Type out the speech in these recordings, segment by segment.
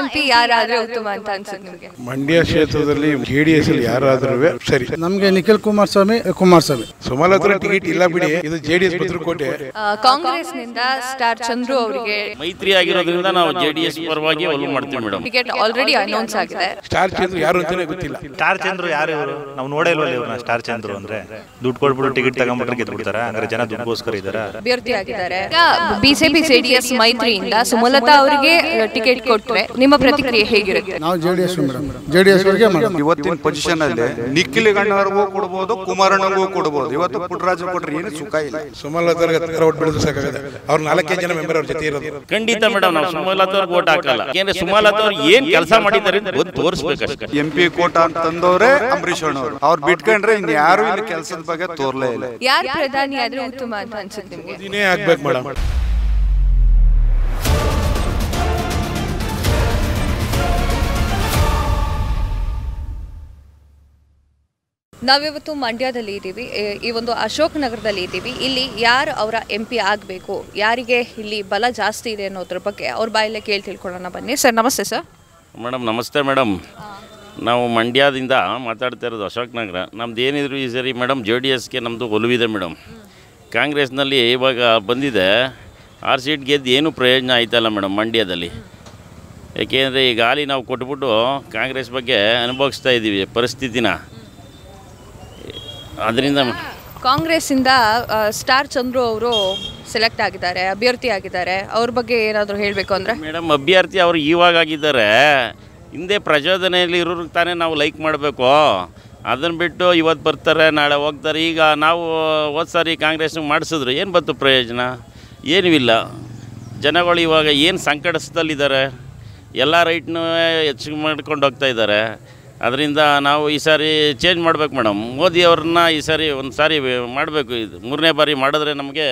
M P ಯಾರಾದ್ರೆ ಉತ್ತಮ ಅಂತ ಅನ್ಸುತ್ತೆ ನಿಮಗೆ ಮಂಡ್ಯ ಕ್ಷೇತ್ರದಲ್ಲಿ ಜೆಡಿಎಸ್ ಅಲ್ಲಿ ಯಾರಾದ್ರೂ ಸರಿ ನಮ್ಗೆ ನಿಖಿಲ್ ಕುಮಾರಸ್ವಾಮಿ ಕುಮಾರಸ್ವಾಮಿ ಸುಮಲತಾ ಟಿಕೆಟ್ ಇಲ್ಲ ಬಿಡಿ ಇದು ಜೆಡಿಎಸ್ ಭದ್ರಕೋಟೆ ಕಾಂಗ್ರೆಸ್ ನಿಂದ ಸ್ಟಾರ್ ಚಂದ್ರು ಅವರಿಗೆ ಮೈತ್ರಿ ಆಗಿರೋದ್ರಿಂದ ನಾವು ಜೆಡಿಎಸ್ ಪರವಾಗಿ ಒಲವು ಮಾಡ್ತೀವಿ ಮೇಡಮ್ ಟಿಕೆಟ್ ಆಲ್ರೆಡಿ ಅನೌನ್ಸ್ ಆಗಿದೆ ಸ್ಟಾರ್ ಚಂದ್ರು ಯಾರು ಅಂತಾನೆ ಗೊತ್ತಿಲ್ಲ ಸ್ಟಾರ್ ಚಂದ್ರು ಯಾರು ಇವರು ನಾವು ನೋಡೇ ಇಲ್ವಲ್ಲ ಇವ್ರನ್ನ ಸ್ಟಾರ್ ಚಂದ್ರು ಅಂದ್ರೆ ದುಡ್ಡು ಕೊಡ್ಬಿಟ್ಟು ಟಿಕೆಟ್ ತಗೊಂಡ್ಬಿಟ್ರೆ ಗೆದ್ದು ಬಿಡ್ತಾರ ಅಂದ್ರೆ ಜನ ದುಡ್ಡುಗೋಸ್ಕರ ಇದಾರೆ ಅಭ್ಯರ್ಥಿ ಆಗಿದ್ದಾರೆ ಬಿಜೆಪಿ ಜೆಡಿಎಸ್ ಮೈತ್ರಿಯಿಂದ ಸುಮಲತಾ ಅವರಿಗೆ ಟಿಕೆಟ್ ಕೊಟ್ಟರೆ ನಿಮ್ಮ ಪ್ರತಿಕ್ರಿಯೆ ಹೇಗಿರುತ್ತೆ ನಾವು ಜೆಡಿಎಸ್ ಜೆಡಿಎಸ್ ಇವತ್ತಿನ ಪೊಸಿಷನ್ ಅಲ್ಲಿ ನಿಖಿಲಿಗಣ್ಣವ್ರಿಗೂ ಕೊಡಬಹುದು ಕುಮಾರಣ್ಣಗೂ ಕೊಡಬಹುದು ಇವತ್ತು ಪುಟ್ಟರಾಜು ಕೊಟ್ರೆ ಏನು ಸುಖ ಇಲ್ಲ ಸುಮಲತಾ ಓಟ್ ಬಿಡೋದು ಅವ್ರ ನಾಲ್ಕೇ ಜನ ಮೆಂಬರ್ ಅವ್ರ ಜೊತೆ ಇರೋದು ಖಂಡಿತ ಮೇಡಮ್ ನಾವು ಸುಮಲತಾರ್ಗೆ ಓಟ್ ಹಾಕಲ್ಲ ಏನ್ ಸುಮಲತಾರ್ ಏನ್ ಕೆಲಸ ಮಾಡಿದ್ದಾರೆ ಒಂದು ತೋರಿಸ್ಬೇಕಷ್ಟೇ ಎಂ ಪಿ ಕೋಟ ಅಂತಂದವ್ರೆ ಅಂಬರೀಷ್ ಅಣ್ಣವ್ರು ಅವ್ರು ಬಿಟ್ಕೊಂಡ್ರೆ ಇನ್ ಯಾರು ಇಲ್ಲಿ ಕೆಲಸದ ಬಗ್ಗೆ ತೋರ್ಲೇ ಇಲ್ಲ ಯಾರು ಪ್ರಧಾನಿ ಆದ್ರೆ ಉತ್ತಮ ಅಂತ ಅನ್ಸುತ್ತೆ ಆಗ್ಬೇಕು ಮೇಡಮ್ ನಾವಿವತ್ತು ಮಂಡ್ಯದಲ್ಲಿ ಇದ್ದೀವಿ ಈ ಒಂದು ಅಶೋಕ್ ನಗರದಲ್ಲಿ ಇದ್ದೀವಿ ಇಲ್ಲಿ ಯಾರು ಅವರ ಎಂ ಪಿ ಆಗಬೇಕು ಯಾರಿಗೆ ಇಲ್ಲಿ ಬಲ ಜಾಸ್ತಿ ಇದೆ ಅನ್ನೋದ್ರ ಬಗ್ಗೆ ಅವ್ರ ಬಾಯಲ್ಲೇ ಕೇಳಿ ತಿಳ್ಕೊಳ್ಳೋಣ ಬನ್ನಿ ಸರ್ ನಮಸ್ತೆ ಸರ್ ಮೇಡಮ್ ನಮಸ್ತೆ ಮೇಡಮ್ ನಾವು ಮಂಡ್ಯದಿಂದ ಮಾತಾಡ್ತಾ ಇರೋದು ಅಶೋಕ್ ನಗರ ನಮ್ದು ಏನಿದ್ರು ಈ ಸರಿ ಮೇಡಮ್ ಜೆ ಡಿ ಎಸ್ಗೆ ನಮ್ಮದು ಒಲುವಿದೆ ಮೇಡಮ್ ಕಾಂಗ್ರೆಸ್ನಲ್ಲಿ ಇವಾಗ ಬಂದಿದೆ ಆರು ಸೀಟ್ ಗೆದ್ದು ಏನೂ ಪ್ರಯೋಜನ ಆಯ್ತಲ್ಲ ಮೇಡಮ್ ಮಂಡ್ಯದಲ್ಲಿ ಏಕೆಂದರೆ ಈ ಗಾಲಿ ನಾವು ಕೊಟ್ಬಿಟ್ಟು ಕಾಂಗ್ರೆಸ್ ಬಗ್ಗೆ ಅನುಭವಿಸ್ತಾ ಇದ್ದೀವಿ ಪರಿಸ್ಥಿತಿನ ಅದರಿಂದ ಕಾಂಗ್ರೆಸ್ಸಿಂದ ಸ್ಟಾರ್ ಚಂದ್ರು ಅವರು ಸೆಲೆಕ್ಟ್ ಆಗಿದ್ದಾರೆ ಅಭ್ಯರ್ಥಿ ಆಗಿದ್ದಾರೆ ಅವ್ರ ಬಗ್ಗೆ ಏನಾದರೂ ಹೇಳಬೇಕು ಅಂದರೆ ಮೇಡಮ್ ಅಭ್ಯರ್ಥಿ ಅವರು ಇವಾಗ ಆಗಿದ್ದಾರೆ ಹಿಂದೆ ಪ್ರಚೋದನೆಯಲ್ಲಿ ಇರೋರಿಗೆ ತಾನೇ ನಾವು ಲೈಕ್ ಮಾಡಬೇಕು ಅದನ್ನು ಬಿಟ್ಟು ಇವತ್ತು ಬರ್ತಾರೆ ನಾಳೆ ಹೋಗ್ತಾರೆ ಈಗ ನಾವು ಹೋದ ಸಾರಿ ಮಾಡಿಸಿದ್ರು ಏನು ಬಂತು ಪ್ರಯೋಜನ ಏನೂ ಇಲ್ಲ ಜನಗಳು ಇವಾಗ ಏನು ಸಂಕಟದಲ್ಲಿದ್ದಾರೆ ಎಲ್ಲ ರೈಟ್ನೂ ಹೆಚ್ಚಿಗೆ ಮಾಡ್ಕೊಂಡು ಹೋಗ್ತಾ ಇದ್ದಾರೆ ಅದರಿಂದ ನಾವು ಈ ಸಾರಿ ಚೇಂಜ್ ಮಾಡಬೇಕು ಮೇಡಮ್ ಮೋದಿಯವ್ರನ್ನ ಈ ಸಾರಿ ಒಂದು ಸಾರಿ ಮಾಡಬೇಕು ಇದು ಮೂರನೇ ಬಾರಿ ಮಾಡಿದ್ರೆ ನಮಗೆ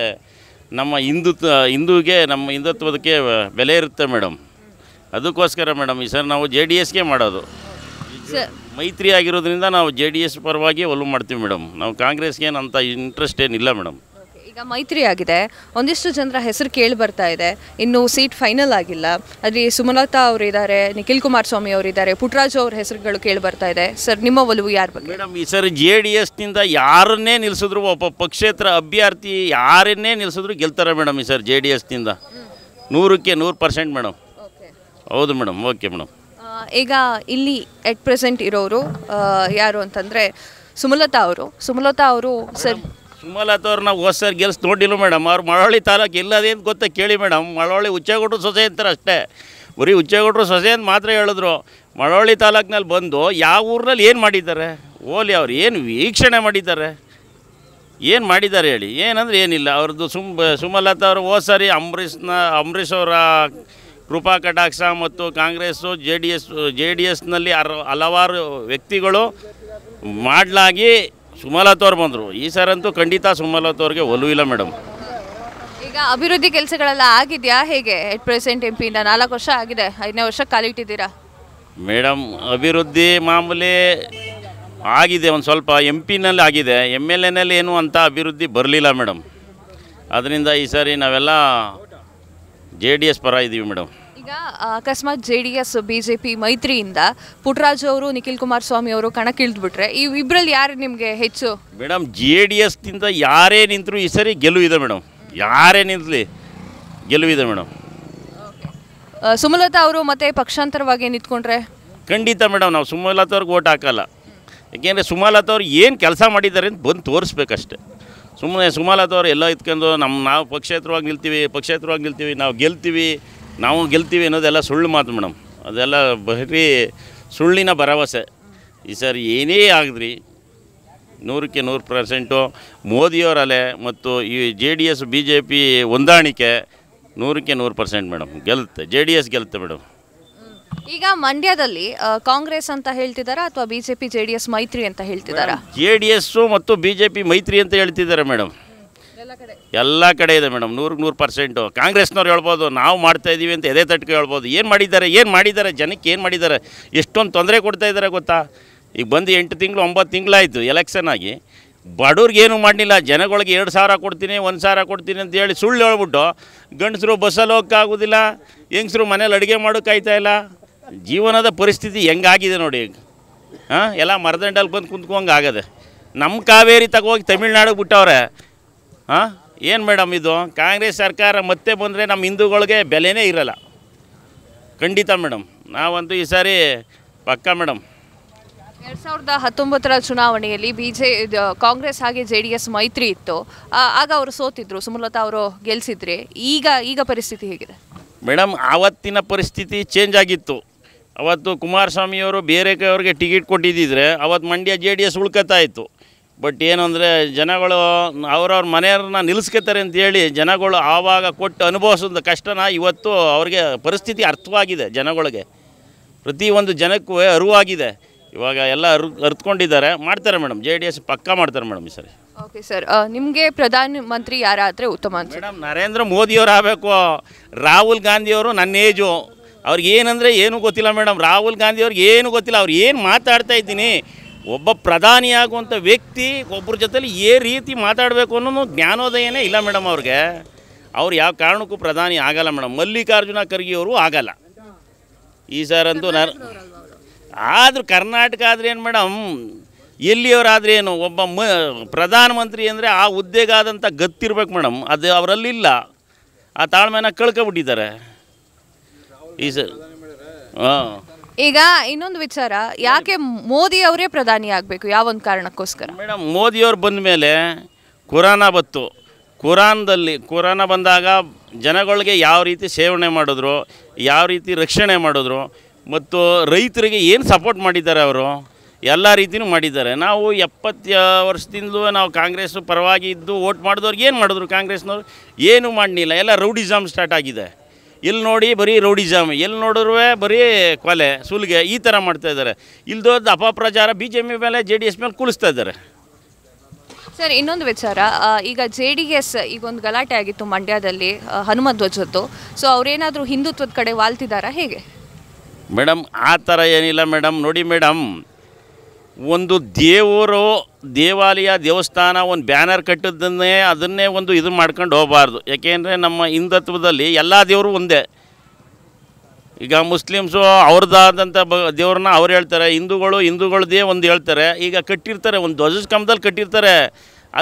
ನಮ್ಮ ಹಿಂದುತ್ವ ಹಿಂದೂಗೆ ನಮ್ಮ ಹಿಂದುತ್ವದಕ್ಕೆ ಬೆಲೆ ಇರುತ್ತೆ ಮೇಡಮ್ ಅದಕ್ಕೋಸ್ಕರ ಮೇಡಮ್ ಈ ಸಾರಿ ನಾವು ಜೆ ಡಿ ಎಸ್ಗೆ ಮಾಡೋದು ಮೈತ್ರಿ ಆಗಿರೋದ್ರಿಂದ ನಾವು ಜೆ ಡಿ ಎಸ್ ಪರವಾಗಿ ಒಲವು ಮಾಡ್ತೀವಿ ಮೇಡಮ್ ನಾವು ಕಾಂಗ್ರೆಸ್ಗೇನು ಅಂತ ಇಂಟ್ರೆಸ್ಟ್ ಏನಿಲ್ಲ ಮೇಡಮ್ ಈಗ ಮೈತ್ರಿ ಆಗಿದೆ ಒಂದಿಷ್ಟು ಜನರ ಹೆಸರು ಕೇಳಿ ಬರ್ತಾ ಇದೆ ಇನ್ನು ಸೀಟ್ ಫೈನಲ್ ಆಗಿಲ್ಲ ಅಲ್ಲಿ ಸುಮಲತಾ ಅವರಿದ್ದಾರೆ ನಿಖಿಲ್ ಸ್ವಾಮಿ ಅವರಿದ್ದಾರೆ ಪುಟ್ರಾಜ್ ಅವ್ರ ಹೆಸರುಗಳು ಕೇಳಿ ಬರ್ತಾ ಇದೆ ಸರ್ ನಿಮ್ಮ ಒಲವು ಯಾರು ಬಗ್ಗೆ ಮೇಡಮ್ ಈ ಸರ್ ಜೆ ಡಿ ಎಸ್ನಿಂದ ಯಾರನ್ನೇ ನಿಲ್ಲಿಸಿದ್ರು ಒಬ್ಬ ಪಕ್ಷೇತರ ಅಭ್ಯರ್ಥಿ ಯಾರನ್ನೇ ನಿಲ್ಸಿದ್ರು ಗೆಲ್ತಾರೆ ಮೇಡಮ್ ಈ ಸರ್ ಜೆ ಡಿ ಎಸ್ನಿಂದ ನೂರಕ್ಕೆ ನೂರು ಪರ್ಸೆಂಟ್ ಮೇಡಮ್ ಹೌದು ಮೇಡಮ್ ಓಕೆ ಮೇಡಮ್ ಈಗ ಇಲ್ಲಿ ಎಟ್ ಪ್ರೆಸೆಂಟ್ ಇರೋರು ಯಾರು ಅಂತಂದರೆ ಸುಮಲತಾ ಅವರು ಸುಮಲತಾ ಅವರು ಸರ್ ಸುಮಲತಾ ಅವ್ರು ನಾವು ಗೆಲ್ಸ್ ಸರ್ ನೋಡಿಲ್ಲ ಮೇಡಮ್ ಅವ್ರು ಮಳವಳ್ಳಿ ತಾಲೂಕು ಇಲ್ಲದೇನು ಗೊತ್ತಾ ಕೇಳಿ ಮೇಡಮ್ ಮಳವಳ್ಳಿ ಹುಚ್ಚೇಗೌಡರು ಸೊಸೆ ಅಂತಾರೆ ಅಷ್ಟೇ ಬರೀ ಹುಚ್ಚೇಗೌಡರು ಸೊಸೆ ಅಂತ ಮಾತ್ರ ಹೇಳಿದ್ರು ಮಳವಳ್ಳಿ ತಾಲೂಕಿನಲ್ಲಿ ಬಂದು ಯಾವ ಊರಿನಲ್ಲಿ ಏನು ಮಾಡಿದ್ದಾರೆ ಓಲಿ ಅವ್ರು ಏನು ವೀಕ್ಷಣೆ ಮಾಡಿದ್ದಾರೆ ಏನು ಮಾಡಿದ್ದಾರೆ ಹೇಳಿ ಏನಂದ್ರೆ ಏನಿಲ್ಲ ಅವ್ರದ್ದು ಸುಮ್ ಸುಮಲತಾ ಅವರು ಹೋದ ಸರಿ ಅಂಬರೀಷ್ನ ಅಂಬರೀಷ್ ಅವರ ಕೃಪಾ ಕಟಾಕ್ಷ ಮತ್ತು Congress J D S J D ಎಸ್ನಲ್ಲಿ ಹಲವಾರು ವ್ಯಕ್ತಿಗಳು ಮಾಡಲಾಗಿ ಸುಮಲತವ್ರು ಬಂದರು ಈ ಅಂತೂ ಖಂಡಿತ ಒಲು ಇಲ್ಲ ಮೇಡಮ್ ಈಗ ಅಭಿವೃದ್ಧಿ ಕೆಲಸಗಳೆಲ್ಲ ಆಗಿದೆಯಾ ಹೇಗೆ ಎಟ್ ಪ್ರೆಸೆಂಟ್ ಎಂ ಪಿಯಿಂದ ನಾಲ್ಕು ವರ್ಷ ಆಗಿದೆ ಐದನೇ ವರ್ಷ ಕಾಲಿಟ್ಟಿದ್ದೀರಾ ಮೇಡಮ್ ಅಭಿವೃದ್ಧಿ ಮಾಮೂಲಿ ಆಗಿದೆ ಒಂದು ಸ್ವಲ್ಪ ಎಂ ಪಿನಲ್ಲಿ ಆಗಿದೆ ಎಮ್ ಎಲ್ ಎನಲ್ಲಿ ಏನು ಅಂತ ಅಭಿವೃದ್ಧಿ ಬರಲಿಲ್ಲ ಮೇಡಮ್ ಅದರಿಂದ ಈ ಸಾರಿ ನಾವೆಲ್ಲ ಜೆ ಡಿ ಎಸ್ ಪರ ಇದ್ದೀವಿ ಮೇಡಮ್ ಈಗ ಅಕಸ್ಮಾತ್ J D S B J P ಮೈತ್ರಿಯಿಂದ ಪುಟ್ರಾಜ್ ಅವರು ನಿಖಿಲ್ ಕುಮಾರ್ ಸ್ವಾಮಿ ಅವರು ಕಣಕ್ಕಿಳಿದ್ಬಿಟ್ರೆ ಈ ಇಬ್ಬರಲ್ಲಿ ಯಾರು ನಿಮಗೆ ಹೆಚ್ಚು ಮೇಡಮ್ ಜೆ ಡಿ ಎಸ್ನಿಂದ ಯಾರೇ ನಿಂತರೂ ಈ ಸರಿ ಗೆಲುವಿದೆ ಮೇಡಮ್ ಯಾರೇ ನಿಂತಲಿ ಗೆಲುವಿದೆ ಮೇಡಮ್ ಸುಮಲತಾ ಅವರು ಮತ್ತೆ ಪಕ್ಷಾಂತರವಾಗಿ ನಿಂತ್ಕೊಂಡ್ರೆ ಖಂಡಿತ ಮೇಡಮ್ ನಾವು ಸುಮಲತಾ ಅವ್ರಿಗೆ ಓಟ್ ಹಾಕಲ್ಲ ಯಾಕೆಂದರೆ ಸುಮಲತಾ ಅವ್ರು ಏನು ಕೆಲಸ ಮಾಡಿದ್ದಾರೆ ಅಂತ ಬಂದು ತೋರಿಸ್ಬೇಕಷ್ಟೆ ಸುಮ್ಮನೆ ಸುಮಲತಾ ಅವರು ಎಲ್ಲ ಇತ್ಕೊಂಡು ನಮ್ಮ ನಾವು ಪಕ್ಷೇತರವಾಗಿ ನಿಲ್ತೀವಿ ಪಕ್ಷೇತರವಾಗಿ ನಿಲ್ತೀವಿ ನಾವು ಗೆಲ್ತೀವಿ ನಾವು ಗೆಲ್ತೀವಿ ಅನ್ನೋದೆಲ್ಲ ಸುಳ್ಳು ಮಾತು ಮೇಡಮ್ ಅದೆಲ್ಲ ಬರೀ ಸುಳ್ಳಿನ ಭರವಸೆ ಈ ಸರ್ ಏನೇ ಆಗಿದ್ರಿ ನೂರಕ್ಕೆ ನೂರು ಪರ್ಸೆಂಟು ಮೋದಿಯವರಲೆ ಮತ್ತು ಈ J D S B J P ಹೊಂದಾಣಿಕೆ ನೂರಕ್ಕೆ ನೂರು ಪರ್ಸೆಂಟ್ ಮೇಡಮ್ ಗೆಲ್ತೆ ಜೆ ಡಿ ಎಸ್ ಗೆಲ್ತೆ ಮೇಡಮ್ ಈಗ ಮಂಡ್ಯದಲ್ಲಿ ಕಾಂಗ್ರೆಸ್ ಅಂತ ಹೇಳ್ತಿದ್ದಾರಾ ಅಥವಾ B J P J D S ಮೈತ್ರಿ ಅಂತ ಹೇಳ್ತಿದ್ದಾರಾ ಜೆ ಡಿ ಎಸ್ಸು ಮತ್ತು ಬಿ ಜೆ ಪಿ ಮೈತ್ರಿ ಅಂತ ಹೇಳ್ತಿದ್ದಾರೆ ಮೇಡಮ್ ಎಲ್ಲ ಕಡೆ ಇದೆ ಮೇಡಮ್ ನೂರಕ್ಕೆ ನೂರು ಪರ್ಸೆಂಟು ಕಾಂಗ್ರೆಸ್ನವ್ರು ಹೇಳ್ಬೋದು ನಾವು ಮಾಡ್ತಾ ಇದ್ದೀವಿ ಅಂತ ಎದೆ ತಟ್ಕೆ ಹೇಳ್ಬೋದು ಏನು ಮಾಡಿದ್ದಾರೆ ಏನು ಮಾಡಿದ್ದಾರೆ ಜನಕ್ಕೆ ಏನು ಮಾಡಿದ್ದಾರೆ ಎಷ್ಟೊಂದು ತೊಂದರೆ ಕೊಡ್ತಾ ಇದ್ದಾರೆ ಗೊತ್ತಾ ಈಗ ಬಂದು ಎಂಟು ತಿಂಗಳು ಒಂಬತ್ತು ತಿಂಗಳಾಯಿತು ಎಲೆಕ್ಷನ್ ಆಗಿ ಏನು ಮಾಡಲಿಲ್ಲ ಜನಗಳಿಗೆ ಎರಡು ಸಾವಿರ ಕೊಡ್ತೀನಿ ಒಂದು ಸಾವಿರ ಕೊಡ್ತೀನಿ ಅಂತ ಹೇಳಿ ಸುಳ್ಳು ಹೇಳ್ಬಿಟ್ಟು ಗಂಡಸರು ಬಸ್ಸಲ್ಲಿ ಹೋಗೋಕ್ಕಾಗೋದಿಲ್ಲ ಹೆಂಗಸರು ಮನೇಲಿ ಅಡುಗೆ ಮಾಡೋಕ್ಕಾಯ್ತಾ ಇಲ್ಲ ಜೀವನದ ಪರಿಸ್ಥಿತಿ ಹೆಂಗಾಗಿದೆ ನೋಡಿ ಈಗ ಹಾಂ ಎಲ್ಲ ಮರದಂಡಲ್ಲಿ ಬಂದು ಕುಂತ್ಕೊಂಗೆ ಆಗದೆ ನಮ್ಮ ಕಾವೇರಿ ತಗೋಗಿ ತಮಿಳ್ನಾಡಿಗೆ ಬಿಟ್ಟವ್ರೆ ಹಾಂ ಏನು ಮೇಡಮ್ ಇದು ಕಾಂಗ್ರೆಸ್ ಸರ್ಕಾರ ಮತ್ತೆ ಬಂದರೆ ನಮ್ಮ ಹಿಂದೂಗಳಿಗೆ ಬೆಲೆನೇ ಇರಲ್ಲ ಖಂಡಿತ ಮೇಡಮ್ ನಾವಂತೂ ಈ ಸಾರಿ ಪಕ್ಕ ಮೇಡಮ್ ಎರಡು ಸಾವಿರದ ಹತ್ತೊಂಬತ್ತರ ಚುನಾವಣೆಯಲ್ಲಿ ಬಿ ಜೆ ಕಾಂಗ್ರೆಸ್ ಹಾಗೆ ಜೆ ಡಿ ಎಸ್ ಮೈತ್ರಿ ಇತ್ತು ಆಗ ಅವರು ಸೋತಿದ್ರು ಸುಮಲತಾ ಅವರು ಗೆಲ್ಸಿದ್ರೆ ಈಗ ಈಗ ಪರಿಸ್ಥಿತಿ ಹೇಗಿದೆ ಮೇಡಮ್ ಆವತ್ತಿನ ಪರಿಸ್ಥಿತಿ ಚೇಂಜ್ ಆಗಿತ್ತು ಅವತ್ತು ಕುಮಾರಸ್ವಾಮಿಯವರು ಬೇರೆ ಅವ್ರಿಗೆ ಟಿಕೆಟ್ ಕೊಟ್ಟಿದ್ದಿದ್ರೆ ಅವತ್ತು ಮಂಡ್ಯ ಜೆ ಡಿ ಎಸ್ ಉಳ್ಕತ್ತಾ ಇತ್ತು ಬಟ್ ಏನು ಅಂದರೆ ಜನಗಳು ಅವ್ರವ್ರ ಮನೆಯವ್ರನ್ನ ನಿಲ್ಲಿಸ್ಕೋತಾರೆ ಅಂತೇಳಿ ಜನಗಳು ಆವಾಗ ಕೊಟ್ಟು ಅನುಭವಿಸೋದು ಕಷ್ಟನ ಇವತ್ತು ಅವ್ರಿಗೆ ಪರಿಸ್ಥಿತಿ ಅರ್ಥವಾಗಿದೆ ಜನಗಳಿಗೆ ಪ್ರತಿಯೊಂದು ಜನಕ್ಕೂ ಅರಿವಾಗಿದೆ ಇವಾಗ ಎಲ್ಲ ಅರ್ ಅರ್ತ್ಕೊಂಡಿದ್ದಾರೆ ಮಾಡ್ತಾರೆ ಮೇಡಮ್ ಜೆ ಡಿ ಎಸ್ ಪಕ್ಕಾ ಮಾಡ್ತಾರೆ ಮೇಡಮ್ ಈ ಸರಿ ಓಕೆ ಸರ್ ನಿಮಗೆ ಪ್ರಧಾನಮಂತ್ರಿ ಯಾರಾದರೆ ಉತ್ತಮ ಮೇಡಮ್ ನರೇಂದ್ರ ಮೋದಿಯವರು ಆಗಬೇಕು ರಾಹುಲ್ ಗಾಂಧಿಯವರು ನನ್ನ ಏಜು ಅವ್ರಿಗೆ ಏನಂದರೆ ಏನೂ ಗೊತ್ತಿಲ್ಲ ಮೇಡಮ್ ರಾಹುಲ್ ಗಾಂಧಿಯವ್ರಿಗೆ ಏನು ಗೊತ್ತಿಲ್ಲ ಅವ್ರು ಏನು ಮಾತಾಡ್ತಾ ಇದ್ದೀನಿ ಒಬ್ಬ ಪ್ರಧಾನಿಯಾಗುವಂಥ ವ್ಯಕ್ತಿ ಒಬ್ಬರ ಜೊತೆಲಿ ಏ ರೀತಿ ಮಾತಾಡಬೇಕು ಅನ್ನೋ ಜ್ಞಾನೋದಯನೇ ಇಲ್ಲ ಮೇಡಮ್ ಅವ್ರಿಗೆ ಅವ್ರು ಯಾವ ಕಾರಣಕ್ಕೂ ಪ್ರಧಾನಿ ಆಗಲ್ಲ ಮೇಡಮ್ ಮಲ್ಲಿಕಾರ್ಜುನ ಖರ್ಗೆ ಅವರು ಆಗಲ್ಲ ಈ ಅಂತೂ ನರ್ ಆದರೂ ಕರ್ನಾಟಕ ಆದರೆ ಏನು ಮೇಡಮ್ ಎಲ್ಲಿಯವರಾದ್ರೆ ಏನು ಒಬ್ಬ ಮ ಪ್ರಧಾನಮಂತ್ರಿ ಅಂದರೆ ಆ ಹುದ್ದೆಗೆ ಆದಂಥ ಗತ್ತಿರ್ಬೇಕು ಮೇಡಮ್ ಅದು ಅವರಲ್ಲಿಲ್ಲ ಆ ತಾಳ್ಮೆನ ಕಳ್ಕೊಬಿಟ್ಟಿದ್ದಾರೆ ಈ ಸರ್ ಹಾಂ ಈಗ ಇನ್ನೊಂದು ವಿಚಾರ ಯಾಕೆ ಮೋದಿ ಅವರೇ ಪ್ರಧಾನಿ ಆಗಬೇಕು ಯಾವೊಂದು ಕಾರಣಕ್ಕೋಸ್ಕರ ಮೇಡಮ್ ಮೋದಿಯವ್ರು ಬಂದ ಮೇಲೆ ಕುರಾನ ಬತ್ತು ಕುರಾನ್ದಲ್ಲಿ ಕುರಾನ ಬಂದಾಗ ಜನಗಳಿಗೆ ಯಾವ ರೀತಿ ಸೇವನೆ ಮಾಡಿದ್ರು ಯಾವ ರೀತಿ ರಕ್ಷಣೆ ಮಾಡಿದ್ರು ಮತ್ತು ರೈತರಿಗೆ ಏನು ಸಪೋರ್ಟ್ ಮಾಡಿದ್ದಾರೆ ಅವರು ಎಲ್ಲ ರೀತಿಯೂ ಮಾಡಿದ್ದಾರೆ ನಾವು ಎಪ್ಪತ್ತು ವರ್ಷದಿಂದಲೂ ನಾವು ಕಾಂಗ್ರೆಸ್ ಪರವಾಗಿ ಇದ್ದು ಓಟ್ ಮಾಡಿದವ್ರಿಗೆ ಏನು ಮಾಡಿದ್ರು ಕಾಂಗ್ರೆಸ್ನವ್ರು ಏನೂ ಮಾಡಲಿಲ್ಲ ಎಲ್ಲ ರೌಡಿಸಮ್ ಸ್ಟಾರ್ಟ್ ಆಗಿದೆ ಎಲ್ಲಿ ನೋಡಿ ಬರೀ ರೌಡಿಸಮ್ ಎಲ್ಲಿ ನೋಡಿದ್ರೂ ಬರೀ ಕೊಲೆ ಸುಲಿಗೆ ಈ ಥರ ಇದ್ದಾರೆ ಇಲ್ದೋದು ಅಪಪ್ರಚಾರ ಬಿ ಜೆ ಪಿ ಮೇಲೆ ಜೆ ಡಿ ಎಸ್ ಮೇಲೆ ಕೂಲಿಸ್ತಾ ಇದ್ದಾರೆ ಸರ್ ಇನ್ನೊಂದು ವಿಚಾರ ಈಗ ಜೆ ಡಿ ಎಸ್ ಈಗ ಒಂದು ಗಲಾಟೆ ಆಗಿತ್ತು ಮಂಡ್ಯದಲ್ಲಿ ಹನುಮ ಧ್ವಜದ್ದು ಸೊ ಅವರೇನಾದರೂ ಹಿಂದುತ್ವದ ಕಡೆ ವಾಲ್ತಿದ್ದಾರಾ ಹೇಗೆ ಮೇಡಮ್ ಆ ಥರ ಏನಿಲ್ಲ ಮೇಡಮ್ ನೋಡಿ ಮೇಡಮ್ ಒಂದು ದೇವರು ದೇವಾಲಯ ದೇವಸ್ಥಾನ ಒಂದು ಬ್ಯಾನರ್ ಕಟ್ಟಿದ್ದನ್ನೇ ಅದನ್ನೇ ಒಂದು ಇದು ಮಾಡ್ಕೊಂಡು ಹೋಗಬಾರ್ದು ಯಾಕೆಂದರೆ ನಮ್ಮ ಹಿಂದುತ್ವದಲ್ಲಿ ಎಲ್ಲ ದೇವರು ಒಂದೇ ಈಗ ಮುಸ್ಲಿಮ್ಸು ಅವ್ರದ್ದಾದಂಥ ಬ ದೇವ್ರನ್ನ ಅವ್ರು ಹೇಳ್ತಾರೆ ಹಿಂದೂಗಳು ಹಿಂದೂಗಳದೇ ಒಂದು ಹೇಳ್ತಾರೆ ಈಗ ಕಟ್ಟಿರ್ತಾರೆ ಒಂದು ಕಂಬದಲ್ಲಿ ಕಟ್ಟಿರ್ತಾರೆ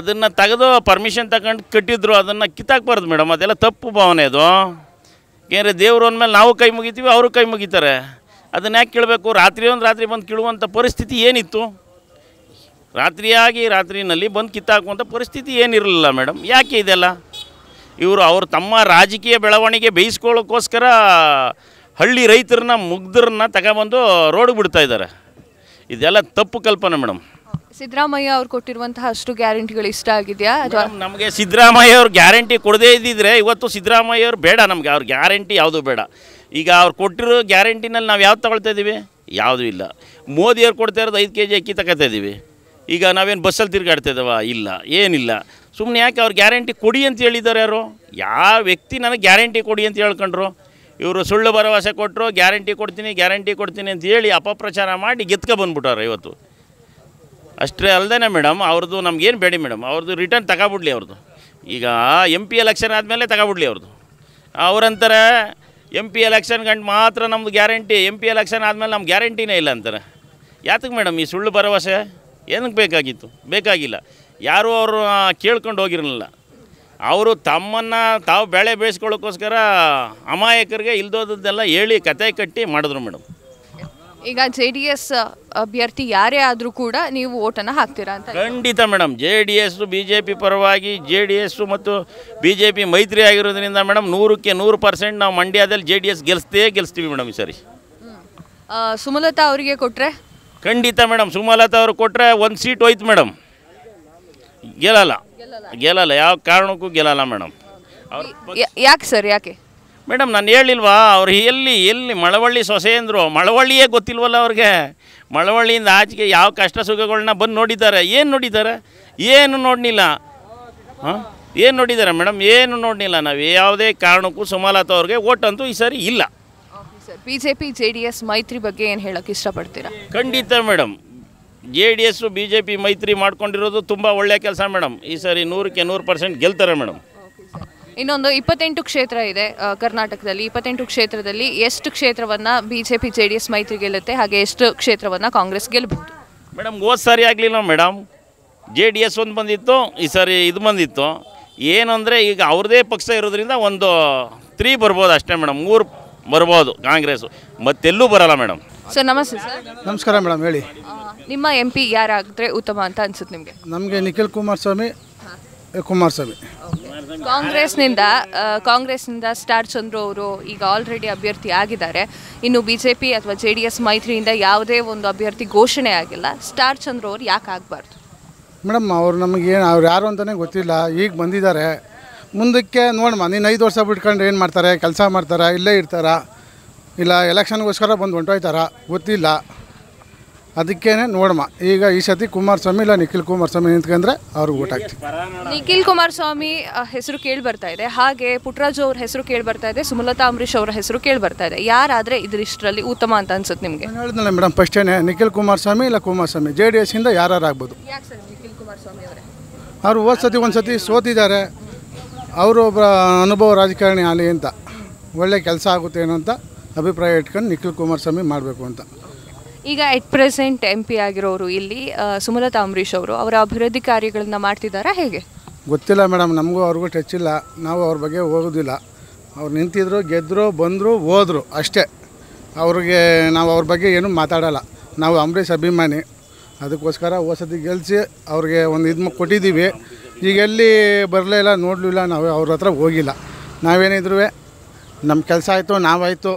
ಅದನ್ನು ತೆಗೆದು ಪರ್ಮಿಷನ್ ತಗೊಂಡು ಕಟ್ಟಿದ್ರು ಅದನ್ನು ಕಿತ್ತಾಕ್ಬಾರ್ದು ಮೇಡಮ್ ಅದೆಲ್ಲ ತಪ್ಪು ಭಾವನೆ ಅದು ಏನಾದ್ರೆ ದೇವರು ಅಂದಮೇಲೆ ನಾವು ಕೈ ಮುಗಿತೀವಿ ಅವರು ಕೈ ಮುಗಿತಾರೆ ಅದನ್ನು ಯಾಕೆ ಕೇಳಬೇಕು ರಾತ್ರಿ ಒಂದು ರಾತ್ರಿ ಬಂದು ಕೇಳುವಂಥ ಪರಿಸ್ಥಿತಿ ಏನಿತ್ತು ರಾತ್ರಿಯಾಗಿ ರಾತ್ರಿನಲ್ಲಿ ಬಂದು ಕಿತ್ತಾಕುವಂಥ ಪರಿಸ್ಥಿತಿ ಏನಿರಲಿಲ್ಲ ಮೇಡಮ್ ಯಾಕೆ ಇದೆಲ್ಲ ಇವರು ಅವರು ತಮ್ಮ ರಾಜಕೀಯ ಬೆಳವಣಿಗೆ ಬೇಯಿಸ್ಕೊಳ್ಳೋಕ್ಕೋಸ್ಕರ ಹಳ್ಳಿ ರೈತರನ್ನ ಮುಗ್ಧರನ್ನ ತಗೊಬಂದು ರೋಡ್ ಬಿಡ್ತಾ ಇದ್ದಾರೆ ಇದೆಲ್ಲ ತಪ್ಪು ಕಲ್ಪನೆ ಮೇಡಮ್ ಸಿದ್ದರಾಮಯ್ಯ ಅವ್ರು ಕೊಟ್ಟಿರುವಂತಹ ಅಷ್ಟು ಗ್ಯಾರಂಟಿಗಳು ಇಷ್ಟ ಆಗಿದೆಯಾ ನಮಗೆ ಸಿದ್ದರಾಮಯ್ಯ ಅವ್ರು ಗ್ಯಾರಂಟಿ ಕೊಡದೇ ಇದ್ದಿದ್ರೆ ಇವತ್ತು ಸಿದ್ದರಾಮಯ್ಯ ಅವ್ರು ಬೇಡ ನಮಗೆ ಅವ್ರ ಗ್ಯಾರಂಟಿ ಯಾವುದು ಬೇಡ ಈಗ ಅವ್ರು ಕೊಟ್ಟಿರೋ ಗ್ಯಾರಂಟಿನಲ್ಲಿ ನಾವು ಯಾವ್ದು ತಗೊಳ್ತಾ ಇದ್ದೀವಿ ಯಾವುದೂ ಇಲ್ಲ ಮೋದಿಯವ್ರು ಕೊಡ್ತಾ ಇರೋದು ಐದು ಕೆ ಜಿ ಅಕ್ಕಿ ತಗೋತಾ ಇದ್ದೀವಿ ಈಗ ನಾವೇನು ಬಸ್ಸಲ್ಲಿ ತಿರುಗಾಡ್ತಾ ಇಲ್ಲ ಏನಿಲ್ಲ ಸುಮ್ಮನೆ ಯಾಕೆ ಅವ್ರು ಗ್ಯಾರಂಟಿ ಕೊಡಿ ಅಂತ ಹೇಳಿದ್ದಾರೆ ಯಾರು ಯಾವ ವ್ಯಕ್ತಿ ನನಗೆ ಗ್ಯಾರಂಟಿ ಕೊಡಿ ಅಂತ ಹೇಳ್ಕೊಂಡ್ರು ಇವರು ಸುಳ್ಳು ಭರವಸೆ ಕೊಟ್ಟರು ಗ್ಯಾರಂಟಿ ಕೊಡ್ತೀನಿ ಗ್ಯಾರಂಟಿ ಕೊಡ್ತೀನಿ ಅಂತ ಹೇಳಿ ಅಪಪ್ರಚಾರ ಮಾಡಿ ಗೆದ್ಕೊ ಬಂದ್ಬಿಟ್ಟಾರ ಇವತ್ತು ಅಷ್ಟೇ ಅಲ್ಲದೇ ಮೇಡಮ್ ಅವ್ರದ್ದು ನಮ್ಗೇನು ಬೇಡಿ ಮೇಡಮ್ ಅವ್ರದ್ದು ರಿಟರ್ನ್ ತಗೊಬಿಡ್ಲಿ ಅವ್ರದ್ದು ಈಗ ಎಮ್ ಪಿ ಎಲೆಕ್ಷನ್ ಆದಮೇಲೆ ತಗೊಬಿಡ್ಲಿ ಅವ್ರದ್ದು ಅವ್ರಂತಾರೆ ಎಮ್ ಪಿ ಎಲೆಕ್ಷನ್ ಗಂಟು ಮಾತ್ರ ನಮ್ದು ಗ್ಯಾರಂಟಿ ಎಮ್ ಪಿ ಎಲೆಕ್ಷನ್ ಆದಮೇಲೆ ನಮ್ಮ ಗ್ಯಾರಂಟಿನೇ ಇಲ್ಲ ಅಂತಾರೆ ಯಾತಕ್ಕೆ ಮೇಡಮ್ ಈ ಸುಳ್ಳು ಭರವಸೆ ಏನಕ್ಕೆ ಬೇಕಾಗಿತ್ತು ಬೇಕಾಗಿಲ್ಲ ಯಾರೂ ಅವರು ಕೇಳ್ಕೊಂಡು ಹೋಗಿರಲಿಲ್ಲ ಅವರು ತಮ್ಮನ್ನು ತಾವು ಬೆಳೆ ಬೆಳೆಸ್ಕೊಳ್ಳೋಕ್ಕೋಸ್ಕರ ಅಮಾಯಕರಿಗೆ ಇಲ್ದೋದದ್ದೆಲ್ಲ ಹೇಳಿ ಕತೆ ಕಟ್ಟಿ ಮಾಡಿದ್ರು ಮೇಡಮ್ ಈಗ ಜೆ ಡಿ ಎಸ್ ಅಭ್ಯರ್ಥಿ ಯಾರೇ ಆದರೂ ಕೂಡ ನೀವು ಓಟನ್ನು ಹಾಕ್ತೀರಾ ಅಂತ ಖಂಡಿತ madam J D S B J P ಪರವಾಗಿ ಜೆ ಡಿ ಎಸ್ ಮತ್ತು ಬಿ ಜೆ ಪಿ ಮೈತ್ರಿ ಆಗಿರೋದ್ರಿಂದ ಮೇಡಮ್ ನೂರಕ್ಕೆ ನೂರು ಪರ್ಸೆಂಟ್ ನಾವು ಮಂಡ್ಯದಲ್ಲಿ ಜೆ ಡಿ ಎಸ್ ಗೆಲ್ಸ್ತೇ ಗೆಲ್ಲಿಸ್ತೀವಿ ಮೇಡಮ್ ಈ ಸರಿ ಸುಮಲತಾ ಅವರಿಗೆ ಕೊಟ್ಟರೆ ಖಂಡಿತ ಮೇಡಮ್ ಸುಮಲತಾ ಅವ್ರು ಕೊಟ್ಟರೆ ಒಂದು ಸೀಟ್ ಹೋಯ್ತು ಮೇಡಮ್ ಗೆಲ್ಲಲ್ಲ ಗೆಲ್ಲಲ್ಲ ಯಾವ ಕಾರಣಕ್ಕೂ ಗೆಲ್ಲಲ್ಲ ಮೇಡಮ್ ಯಾಕೆ ಸರ್ ಯಾಕೆ ಮೇಡಮ್ ನಾನು ಹೇಳಿಲ್ವಾ ಅವ್ರು ಎಲ್ಲಿ ಎಲ್ಲಿ ಮಳವಳ್ಳಿ ಸೊಸೆ ಅಂದರು ಮಳವಳ್ಳಿಯೇ ಗೊತ್ತಿಲ್ವಲ್ಲ ಅವ್ರಿಗೆ ಮಳವಳ್ಳಿಯಿಂದ ಆಚೆಗೆ ಯಾವ ಕಷ್ಟ ಸುಖಗಳನ್ನ ಬಂದು ನೋಡಿದ್ದಾರೆ ಏನು ನೋಡಿದ್ದಾರೆ ಏನು ನೋಡಲಿಲ್ಲ ಹಾಂ ಏನು ನೋಡಿದ್ದಾರೆ ಮೇಡಮ್ ಏನು ನೋಡಲಿಲ್ಲ ನಾವು ಯಾವುದೇ ಕಾರಣಕ್ಕೂ ಸುಮಲತಾ ಅವ್ರಿಗೆ ಓಟಂತೂ ಈ ಸರಿ ಇಲ್ಲ B J P J D S ಮೈತ್ರಿ ಬಗ್ಗೆ ಏನು ಹೇಳೋಕ್ಕೆ ಇಷ್ಟಪಡ್ತೀರಾ ಖಂಡಿತ madam J D S B J P ಮೈತ್ರಿ ಮಾಡ್ಕೊಂಡಿರೋದು ತುಂಬ ಒಳ್ಳೆಯ ಕೆಲಸ ಮೇಡಮ್ ಈ ಸರಿ ನೂರಕ್ಕೆ ನೂರು ಪರ್ಸೆಂಟ್ ಗೆಲ್ತಾರೆ ಮೇಡಮ್ ಇನ್ನೊಂದು ಇಪ್ಪತ್ತೆಂಟು ಕ್ಷೇತ್ರ ಇದೆ ಕರ್ನಾಟಕದಲ್ಲಿ ಇಪ್ಪತ್ತೆಂಟು ಕ್ಷೇತ್ರದಲ್ಲಿ ಎಷ್ಟು ಕ್ಷೇತ್ರವನ್ನ B J P J D S ಮೈತ್ರಿ ಗೆಲ್ಲುತ್ತೆ ಹಾಗೆ ಎಷ್ಟು ಕ್ಷೇತ್ರವನ್ನ ಕಾಂಗ್ರೆಸ್ ಗೆಲ್ಲಬಹುದು ಮೇಡಮ್ ಹೋದ ಸರಿ ಆಗಲಿಲ್ಲ ಮೇಡಮ್ ಜೆ ಡಿ ಎಸ್ ಒಂದು ಬಂದಿತ್ತು ಈ ಸಾರಿ ಇದು ಬಂದಿತ್ತು ಏನಂದ್ರೆ ಈಗ ಅವ್ರದೇ ಪಕ್ಷ ಇರೋದ್ರಿಂದ ಒಂದು ತ್ರೀ ಬರ್ಬೋದು ಅಷ್ಟೇ ಮೇಡಮ್ ಮೂರು ಬರ್ಬೋದು ಕಾಂಗ್ರೆಸ್ಸು ಮತ್ತೆಲ್ಲೂ ಬರಲ್ಲ ಮೇಡಮ್ ಸರ್ ನಮಸ್ತೆ ಸರ್ ನಮಸ್ಕಾರ ಮೇಡಮ್ ಹೇಳಿ ನಿಮ್ಮ ಎಂ ಪಿ ಯಾರಾಗಿದ್ರೆ ಉತ್ತಮ ಅಂತ ಅನ್ಸುತ್ತೆ ನಿಮಗೆ ನಮಗೆ ನಿಖಿಲ್ ಕುಮಾರ್ ಸ್ವಾಮಿ ಕುಮಾರಸ್ವಾಮಿ ಕಾಂಗ್ರೆಸ್ನಿಂದ ಕಾಂಗ್ರೆಸ್ನಿಂದ ಸ್ಟಾರ್ ಚಂದ್ರು ಅವರು ಈಗ ಆಲ್ರೆಡಿ ಅಭ್ಯರ್ಥಿ ಆಗಿದ್ದಾರೆ ಇನ್ನು ಬಿ ಜೆ ಪಿ ಅಥವಾ ಜೆ ಡಿ ಎಸ್ ಮೈತ್ರಿಯಿಂದ ಯಾವುದೇ ಒಂದು ಅಭ್ಯರ್ಥಿ ಘೋಷಣೆ ಆಗಿಲ್ಲ ಸ್ಟಾರ್ ಚಂದ್ರು ಅವ್ರು ಯಾಕೆ ಆಗಬಾರ್ದು ಮೇಡಮ್ ಅವ್ರು ನಮಗೇನು ಅವ್ರು ಯಾರು ಅಂತಲೇ ಗೊತ್ತಿಲ್ಲ ಈಗ ಬಂದಿದ್ದಾರೆ ಮುಂದಕ್ಕೆ ನೋಡಮ್ಮ ನೀನು ಐದು ವರ್ಷ ಬಿಟ್ಕೊಂಡು ಏನು ಮಾಡ್ತಾರೆ ಕೆಲಸ ಮಾಡ್ತಾರಾ ಇಲ್ಲೇ ಇರ್ತಾರ ಇಲ್ಲ ಎಲೆಕ್ಷನ್ಗೋಸ್ಕರ ಬಂದು ಹೊಂಟೋಯ್ತಾರ ಗೊತ್ತಿಲ್ಲ ಅದಕ್ಕೇನೆ ನೋಡಮ್ಮ ಈಗ ಈ ಸತಿ ಕುಮಾರಸ್ವಾಮಿ ಇಲ್ಲ ನಿಖಿಲ್ ಕುಮಾರಸ್ವಾಮಿ ನಿಂತ್ಕಂದ್ರೆ ಅವ್ರಿಗೆ ಊಟ ಆಗ್ತದೆ ನಿಖಿಲ್ ಕುಮಾರಸ್ವಾಮಿ ಹೆಸರು ಕೇಳಿ ಬರ್ತಾ ಇದೆ ಹಾಗೆ ಪುಟ್ರಾಜು ಅವ್ರ ಹೆಸರು ಕೇಳಿ ಬರ್ತಾ ಇದೆ ಸುಮಲತಾ ಅಂಬರೀಶ್ ಅವರ ಹೆಸರು ಕೇಳಿ ಬರ್ತಾ ಇದೆ ಯಾರಾದ್ರೆ ಇಷ್ಟರಲ್ಲಿ ಉತ್ತಮ ಅಂತ ಅನ್ಸುತ್ತೆ ನಿಮಗೆ ನಾನು ಹೇಳಿದ್ನಲ್ಲ ಮೇಡಮ್ ಏನೇ ನಿಖಿಲ್ ಕುಮಾರಸ್ವಾಮಿ ಇಲ್ಲ ಕುಮಾರಸ್ವಾಮಿ ಜೆ ಡಿ ಎಸ್ ಇಂದ ಯಾರು ಆಗ್ಬೋದು ನಿಖಿಲ್ ಕುಮಾರ್ ಅವರೇ ಅವರು ಹೋದ ಸತಿ ಒಂದು ಸತಿ ಸೋತಿದ್ದಾರೆ ಅವರೊಬ್ಬ ಅನುಭವ ರಾಜಕಾರಣಿ ಆಲಿ ಅಂತ ಒಳ್ಳೆ ಕೆಲಸ ಆಗುತ್ತೆ ಏನೋ ಅಂತ ಅಭಿಪ್ರಾಯ ಇಟ್ಕೊಂಡು ನಿಖಿಲ್ ಕುಮಾರಸ್ವಾಮಿ ಮಾಡಬೇಕು ಅಂತ ಈಗ ಎಟ್ ಪ್ರೆಸೆಂಟ್ ಎಂ ಪಿ ಆಗಿರೋರು ಇಲ್ಲಿ ಸುಮಲತಾ ಅಂಬರೀಷ್ ಅವರು ಅವರ ಅಭಿವೃದ್ಧಿ ಕಾರ್ಯಗಳನ್ನ ಮಾಡ್ತಿದ್ದಾರಾ ಹೇಗೆ ಗೊತ್ತಿಲ್ಲ ಮೇಡಮ್ ನಮಗೂ ಅವ್ರಿಗೂ ಟಚ್ ಇಲ್ಲ ನಾವು ಅವ್ರ ಬಗ್ಗೆ ಹೋಗೋದಿಲ್ಲ ಅವ್ರು ನಿಂತಿದ್ರು ಗೆದ್ದರು ಬಂದರು ಹೋದರು ಅಷ್ಟೇ ಅವ್ರಿಗೆ ನಾವು ಅವ್ರ ಬಗ್ಗೆ ಏನೂ ಮಾತಾಡೋಲ್ಲ ನಾವು ಅಂಬರೀಷ್ ಅಭಿಮಾನಿ ಅದಕ್ಕೋಸ್ಕರ ವಸತಿ ಗೆಲ್ಲಿಸಿ ಅವ್ರಿಗೆ ಒಂದು ಇದು ಕೊಟ್ಟಿದ್ದೀವಿ ಈಗ ಎಲ್ಲಿ ಬರಲೇ ಇಲ್ಲ ನೋಡಲಿಲ್ಲ ನಾವು ಅವ್ರ ಹತ್ರ ಹೋಗಿಲ್ಲ ನಾವೇನಿದ್ರು ನಮ್ಮ ಕೆಲಸ ಆಯಿತು ನಾವಾಯಿತು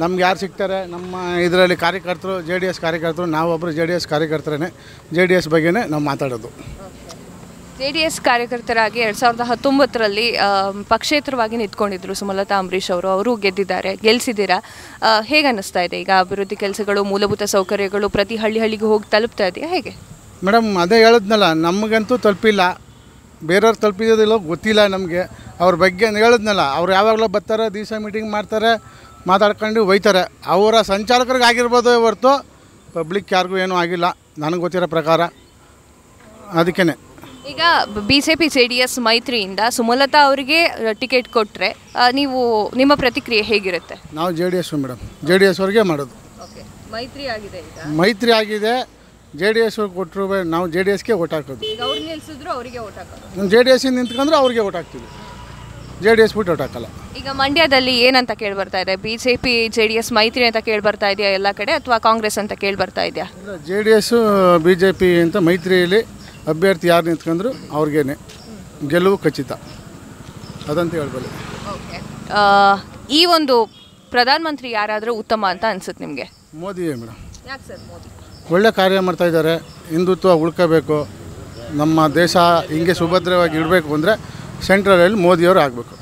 ನಮ್ಗೆ ಯಾರು ಸಿಗ್ತಾರೆ ನಮ್ಮ ಇದರಲ್ಲಿ ಕಾರ್ಯಕರ್ತರು ಜೆ ಡಿ ಎಸ್ ಕಾರ್ಯಕರ್ತರು ನಾವೊಬ್ಬರು ಜೆ ಡಿ ಎಸ್ ಕಾರ್ಯಕರ್ತರೇ ಜೆ ಡಿ ಎಸ್ ಬಗ್ಗೆನೇ ನಾವು ಮಾತಾಡೋದು ಜೆ ಡಿ ಎಸ್ ಕಾರ್ಯಕರ್ತರಾಗಿ ಎರಡು ಸಾವಿರದ ಹತ್ತೊಂಬತ್ತರಲ್ಲಿ ಪಕ್ಷೇತರವಾಗಿ ನಿಂತ್ಕೊಂಡಿದ್ರು ಸುಮಲತಾ ಅಂಬರೀಷ್ ಅವರು ಅವರು ಗೆದ್ದಿದ್ದಾರೆ ಗೆಲ್ಸಿದ್ದೀರಾ ಹೇಗೆ ಅನ್ನಿಸ್ತಾ ಇದೆ ಈಗ ಅಭಿವೃದ್ಧಿ ಕೆಲಸಗಳು ಮೂಲಭೂತ ಸೌಕರ್ಯಗಳು ಪ್ರತಿ ಹಳ್ಳಿ ಹಳ್ಳಿಗೆ ಹೋಗಿ ತಲುಪ್ತಾ ಇದೆಯಾ ಹೇಗೆ ಮೇಡಮ್ ಅದೇ ಹೇಳದ್ನಲ್ಲ ನಮಗಂತೂ ತಲುಪಿಲ್ಲ ಬೇರೆಯವ್ರು ತಲುಪಿದ್ದಿಲ್ಲ ಗೊತ್ತಿಲ್ಲ ನಮಗೆ ಅವ್ರ ಬಗ್ಗೆ ಹೇಳಿದ್ನಲ್ಲ ಅವ್ರು ಯಾವಾಗಲೂ ಬರ್ತಾರೆ ದಿವಸ ಮೀಟಿಂಗ್ ಮಾಡ್ತಾರೆ ಮಾತಾಡ್ಕೊಂಡು ಒಯ್ತಾರೆ ಅವರ ಸಂಚಾಲಕರಿಗೆ ಆಗಿರ್ಬೋದು ಹೊರತು ಪಬ್ಲಿಕ್ ಯಾರಿಗೂ ಏನೂ ಆಗಿಲ್ಲ ನನಗೆ ಗೊತ್ತಿರೋ ಪ್ರಕಾರ ಅದಕ್ಕೇ ಈಗ B J P J D S ಮೈತ್ರಿಯಿಂದ ಸುಮಲತಾ ಅವರಿಗೆ ಟಿಕೆಟ್ ಕೊಟ್ಟರೆ ನೀವು ನಿಮ್ಮ ಪ್ರತಿಕ್ರಿಯೆ ಹೇಗಿರುತ್ತೆ ನಾವು J D S madam J D S ಅವ್ರಿಗೆ ಮಾಡೋದು ಮೈತ್ರಿ ಆಗಿದೆ ಮೈತ್ರಿ ಆಗಿದೆ ಜೆ ಡಿ ಎಸ್ ಕೊಟ್ಟರು ನಾವು ಜೆ ಡಿ ಎಸ್ಗೆ ಓಟ್ ಹಾಕೋದು ಈಗ ನಿಲ್ಸಿದ್ರು ಅವರಿಗೆ ಜೆ ಡಿ ಎಸ್ ನಿಂತ್ಕೊಂಡ್ರೆ ಅವ್ರಿಗೆ ಓಟ್ ಹಾಕ್ತೀವಿ ಜೆ ಡಿ ಎಸ್ ಬಿಟ್ಟು ಓಟ್ ಹಾಕಲ್ಲ ಈಗ ಮಂಡ್ಯದಲ್ಲಿ ಏನಂತ ಕೇಳಿ ಬರ್ತಾ ಇದೆ B J P J D S ಮೈತ್ರಿ ಅಂತ ಕೇಳಿ ಬರ್ತಾ ಇದೆಯಾ ಎಲ್ಲ ಕಡೆ ಅಥವಾ ಕಾಂಗ್ರೆಸ್ ಅಂತ ಕೇಳಿ ಬರ್ತಾ ಇದೆಯಾ J D S B J P ಅಂತ ಮೈತ್ರಿಯಲ್ಲಿ ಅಭ್ಯರ್ಥಿ ಯಾರು ನಿಂತ್ಕೊಂಡ್ರು ಅವ್ರಿಗೇನೆ ಗೆಲುವು ಖಚಿತ ಅದಂತ ಹೇಳ್ಬೋದು ಈ ಒಂದು ಪ್ರಧಾನಮಂತ್ರಿ ಯಾರಾದರೂ ಉತ್ತಮ ಅಂತ ಅನ್ಸುತ್ತೆ ನಿಮಗೆ ಮೋದಿಯೇ ಮೇಡಮ್ ಯಾಕೆ ಸರ್ ಮೋದಿ ಒಳ್ಳೆ ಕಾರ್ಯ ಇದ್ದಾರೆ ಹಿಂದುತ್ವ ಉಳ್ಕೋಬೇಕು ನಮ್ಮ ದೇಶ ಹಿಂಗೆ ಸುಭದ್ರವಾಗಿ ಇಡಬೇಕು ಅಂದರೆ ಸೆಂಟ್ರಲಲ್ಲಿ ಮೋದಿಯವರು ಆಗಬೇಕು